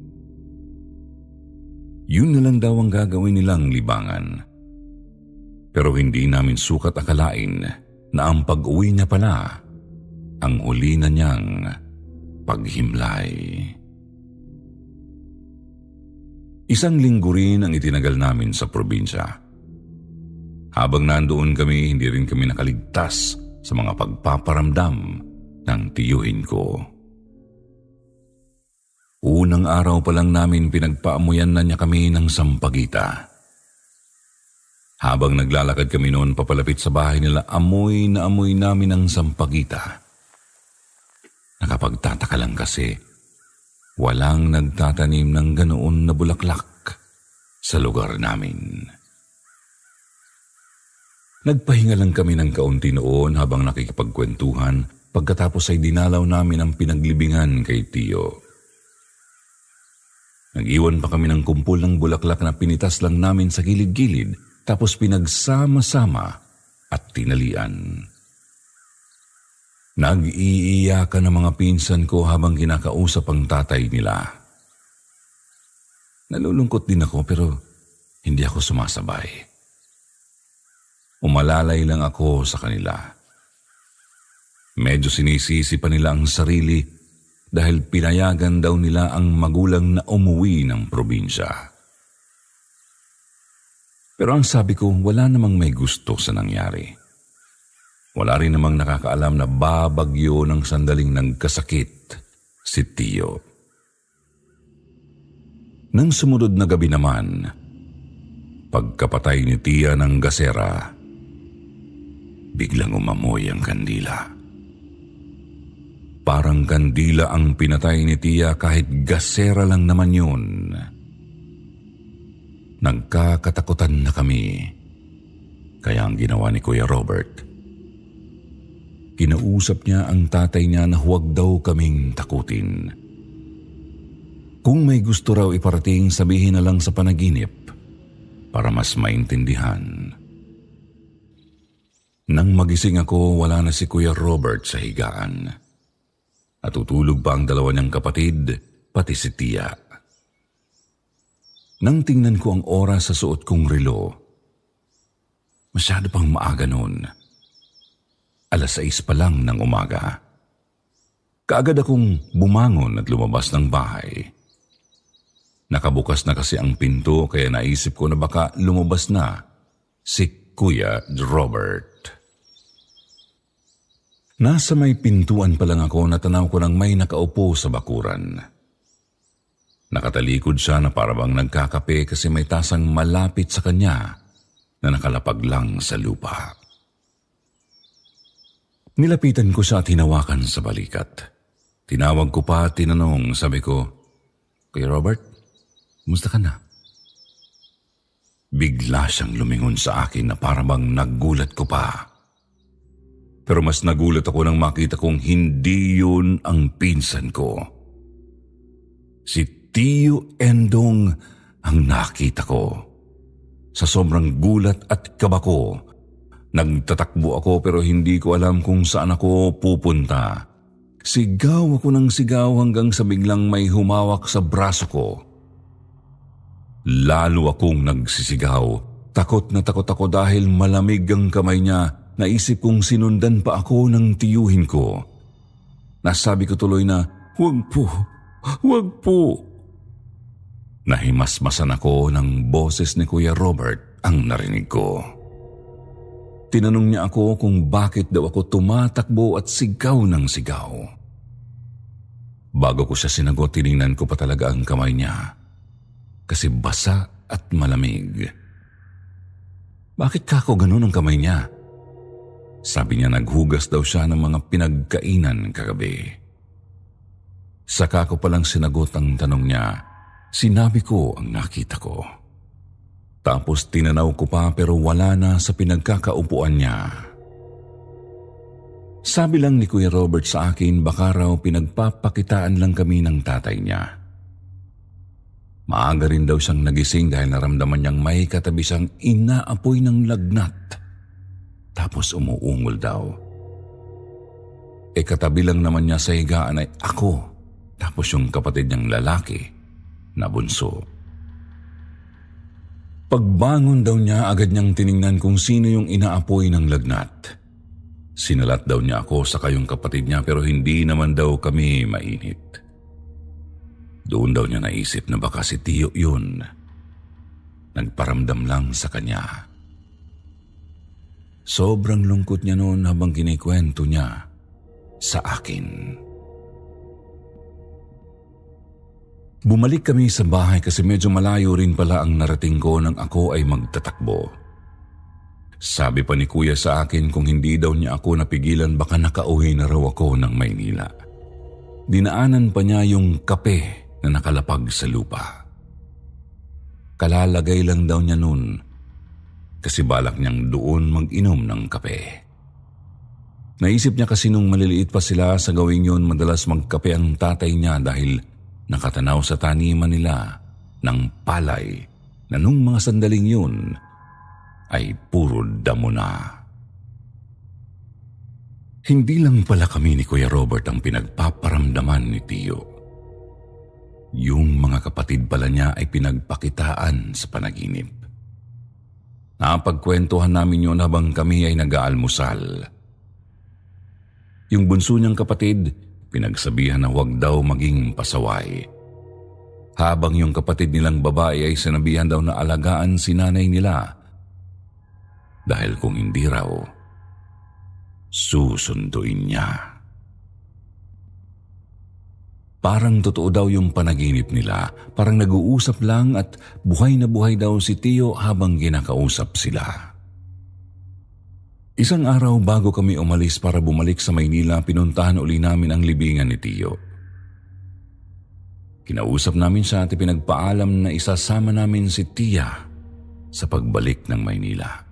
Yun na lang daw ang gagawin nilang libangan. Pero hindi namin sukat akalain na ang pag-uwi niya pala ang huli na niyang paghimlay. Isang linggo rin ang itinagal namin sa probinsya. Habang nandoon kami, hindi rin kami nakaligtas sa mga pagpaparamdam ng tiyuhin ko. Unang araw pa lang namin pinagpaamuyan na niya kami ng sampagita. Habang naglalakad kami noon papalapit sa bahay nila, amoy na amoy namin ang sampagita. Nakapagtataka lang kasi, walang nagtatanim ng ganoon na bulaklak sa lugar namin. Nagpahinga lang kami ng kaunti noon habang nakikipagkwentuhan pagkatapos ay dinalaw namin ang pinaglibingan kay Tio. Nag-iwan pa kami ng kumpol ng bulaklak na pinitas lang namin sa gilid-gilid tapos pinagsama-sama at tinalian. Nag-iiyakan ang mga pinsan ko habang kinakausap ang tatay nila. Nalulungkot din ako pero hindi ako sumasabay. Umalalay lang ako sa kanila. Medyo sinisisi pa nila ang sarili dahil pinayagan daw nila ang magulang na umuwi ng probinsya. Pero ang sabi ko, wala namang may gusto sa nangyari. Wala rin namang nakakaalam na babagyo ng sandaling nagkasakit si Tio. Nang sumunod na gabi naman, pagkapatay ni Tia ng gasera, biglang umamoy ang kandila. Parang kandila ang pinatay ni Tia kahit gasera lang naman yun. Nagkakatakutan na kami. Kaya ang ginawa ni Kuya Robert, kinausap niya ang tatay niya na huwag daw kaming takutin. Kung may gusto raw iparating, sabihin na lang sa panaginip para mas maintindihan. Nang magising ako, wala na si Kuya Robert sa higaan at utulog pa ang dalawa niyang kapatid, pati si Tia. Nang tingnan ko ang oras sa suot kong relo, masyado pang maaga noon. Alas 6 pa lang ng umaga. Kaagad akong bumangon at lumabas ng bahay. Nakabukas na kasi ang pinto kaya naisip ko na baka lumabas na si Kuya Robert. Nasa may pintuan pa lang ako na tanaw ko ng may nakaupo sa bakuran. Nakatalikod siya na parabang nagkakape kasi may tasang malapit sa kanya na nakalapag lang sa lupa. Nilapitan ko siya at hinawakan sa balikat. Tinawag ko pa at tinanong, sabi ko, Kay Robert, kumusta ka na? Bigla siyang lumingon sa akin na parabang naggulat ko pa. Pero mas nagulat ako nang makita kong hindi yun ang pinsan ko. Si Tio Endong ang nakita ko. Sa sobrang gulat at kaba ko, nagtatakbo ako pero hindi ko alam kung saan ako pupunta. Sigaw ako ng sigaw hanggang sa biglang may humawak sa braso ko. Lalo akong nagsisigaw. Takot na takot ako dahil malamig ang kamay niya naisip kong sinundan pa ako ng tiyuhin ko. Nasabi ko tuloy na, Huwag po, huwag po. Nahimasmasan ako ng boses ni Kuya Robert ang narinig ko. Tinanong niya ako kung bakit daw ako tumatakbo at sigaw ng sigaw. Bago ko siya sinagot, tiningnan ko pa talaga ang kamay niya. Kasi basa at malamig. Bakit ako ganun ang kamay niya? Sabi niya naghugas daw siya ng mga pinagkainan kagabi. Saka ko palang sinagot ang tanong niya, sinabi ko ang nakita ko. Tapos tinanaw ko pa pero wala na sa pinagkakaupuan niya. Sabi lang ni Kuya Robert sa akin baka raw pinagpapakitaan lang kami ng tatay niya. Maaga rin daw siyang nagising dahil naramdaman niyang may katabisang inaapoy ng lagnat tapos umuungol daw. E katabi lang naman niya sa higaan ay ako tapos yung kapatid niyang lalaki na bunso. Pagbangon daw niya agad niyang tiningnan kung sino yung inaapoy ng lagnat. Sinalat daw niya ako sa kayong kapatid niya pero hindi naman daw kami mainit. Doon daw niya naisip na baka si Tio yun. Nagparamdam lang sa kanya. Sobrang lungkot niya noon habang kinikwento niya sa akin. Bumalik kami sa bahay kasi medyo malayo rin pala ang narating ko nang ako ay magtatakbo. Sabi pa ni kuya sa akin kung hindi daw niya ako napigilan baka nakauwi na raw ako ng Maynila. Dinaanan pa niya yung kape na nakalapag sa lupa. Kalalagay lang daw niya noon kasi balak niyang doon mag-inom ng kape. Naisip niya kasi nung maliliit pa sila sa gawing yun madalas magkape ang tatay niya dahil nakatanaw sa taniman nila ng palay na nung mga sandaling yun ay puro damo na. Hindi lang pala kami ni Kuya Robert ang pinagpaparamdaman ni Tio. Yung mga kapatid pala niya ay pinagpakitaan sa panaginip na pagkwentuhan namin yon habang kami ay nag-aalmusal. Yung bunso niyang kapatid, pinagsabihan na huwag daw maging pasaway. Habang yung kapatid nilang babae ay sinabihan daw na alagaan si nanay nila. Dahil kung hindi raw, susunduin niya. Parang totoo daw yung panaginip nila. Parang nag-uusap lang at buhay na buhay daw si Tio habang ginakausap sila. Isang araw bago kami umalis para bumalik sa Maynila, pinuntahan uli namin ang libingan ni Tio. Kinausap namin siya at pinagpaalam na isasama namin si Tia sa pagbalik ng Maynila.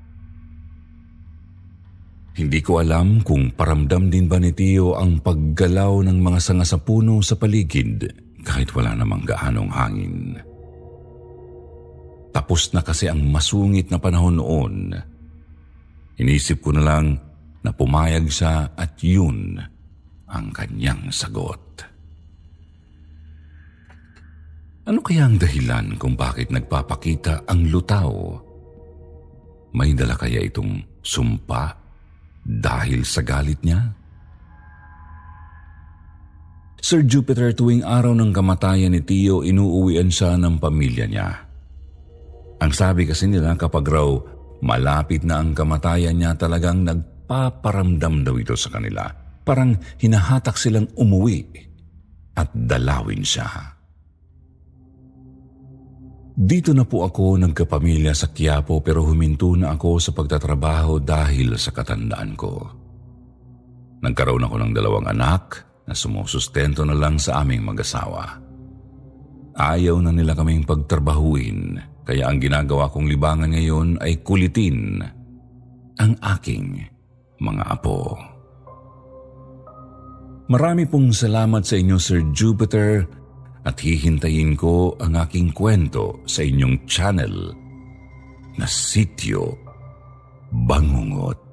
Hindi ko alam kung paramdam din ba ni Tio ang paggalaw ng mga sanga sa puno sa paligid kahit wala namang gaanong hangin. Tapos na kasi ang masungit na panahon noon. Inisip ko na lang na pumayag siya at yun ang kanyang sagot. Ano kaya ang dahilan kung bakit nagpapakita ang lutaw? May dala kaya itong sumpa dahil sa galit niya. Sir Jupiter tuwing araw ng kamatayan ni Tio, inuuwian siya ng pamilya niya. Ang sabi kasi nila kapag raw malapit na ang kamatayan niya talagang nagpaparamdam daw ito sa kanila. Parang hinahatak silang umuwi at dalawin siya. Dito na po ako nagkapamilya sa Quiapo pero huminto na ako sa pagtatrabaho dahil sa katandaan ko. Nagkaroon ako ng dalawang anak na sumusustento na lang sa aming mag-asawa. Ayaw na nila kaming pagtrabahuin kaya ang ginagawa kong libangan ngayon ay kulitin ang aking mga apo. Marami pong salamat sa inyo Sir Jupiter at hihintayin ko ang aking kwento sa inyong channel na Sityo Bangungot.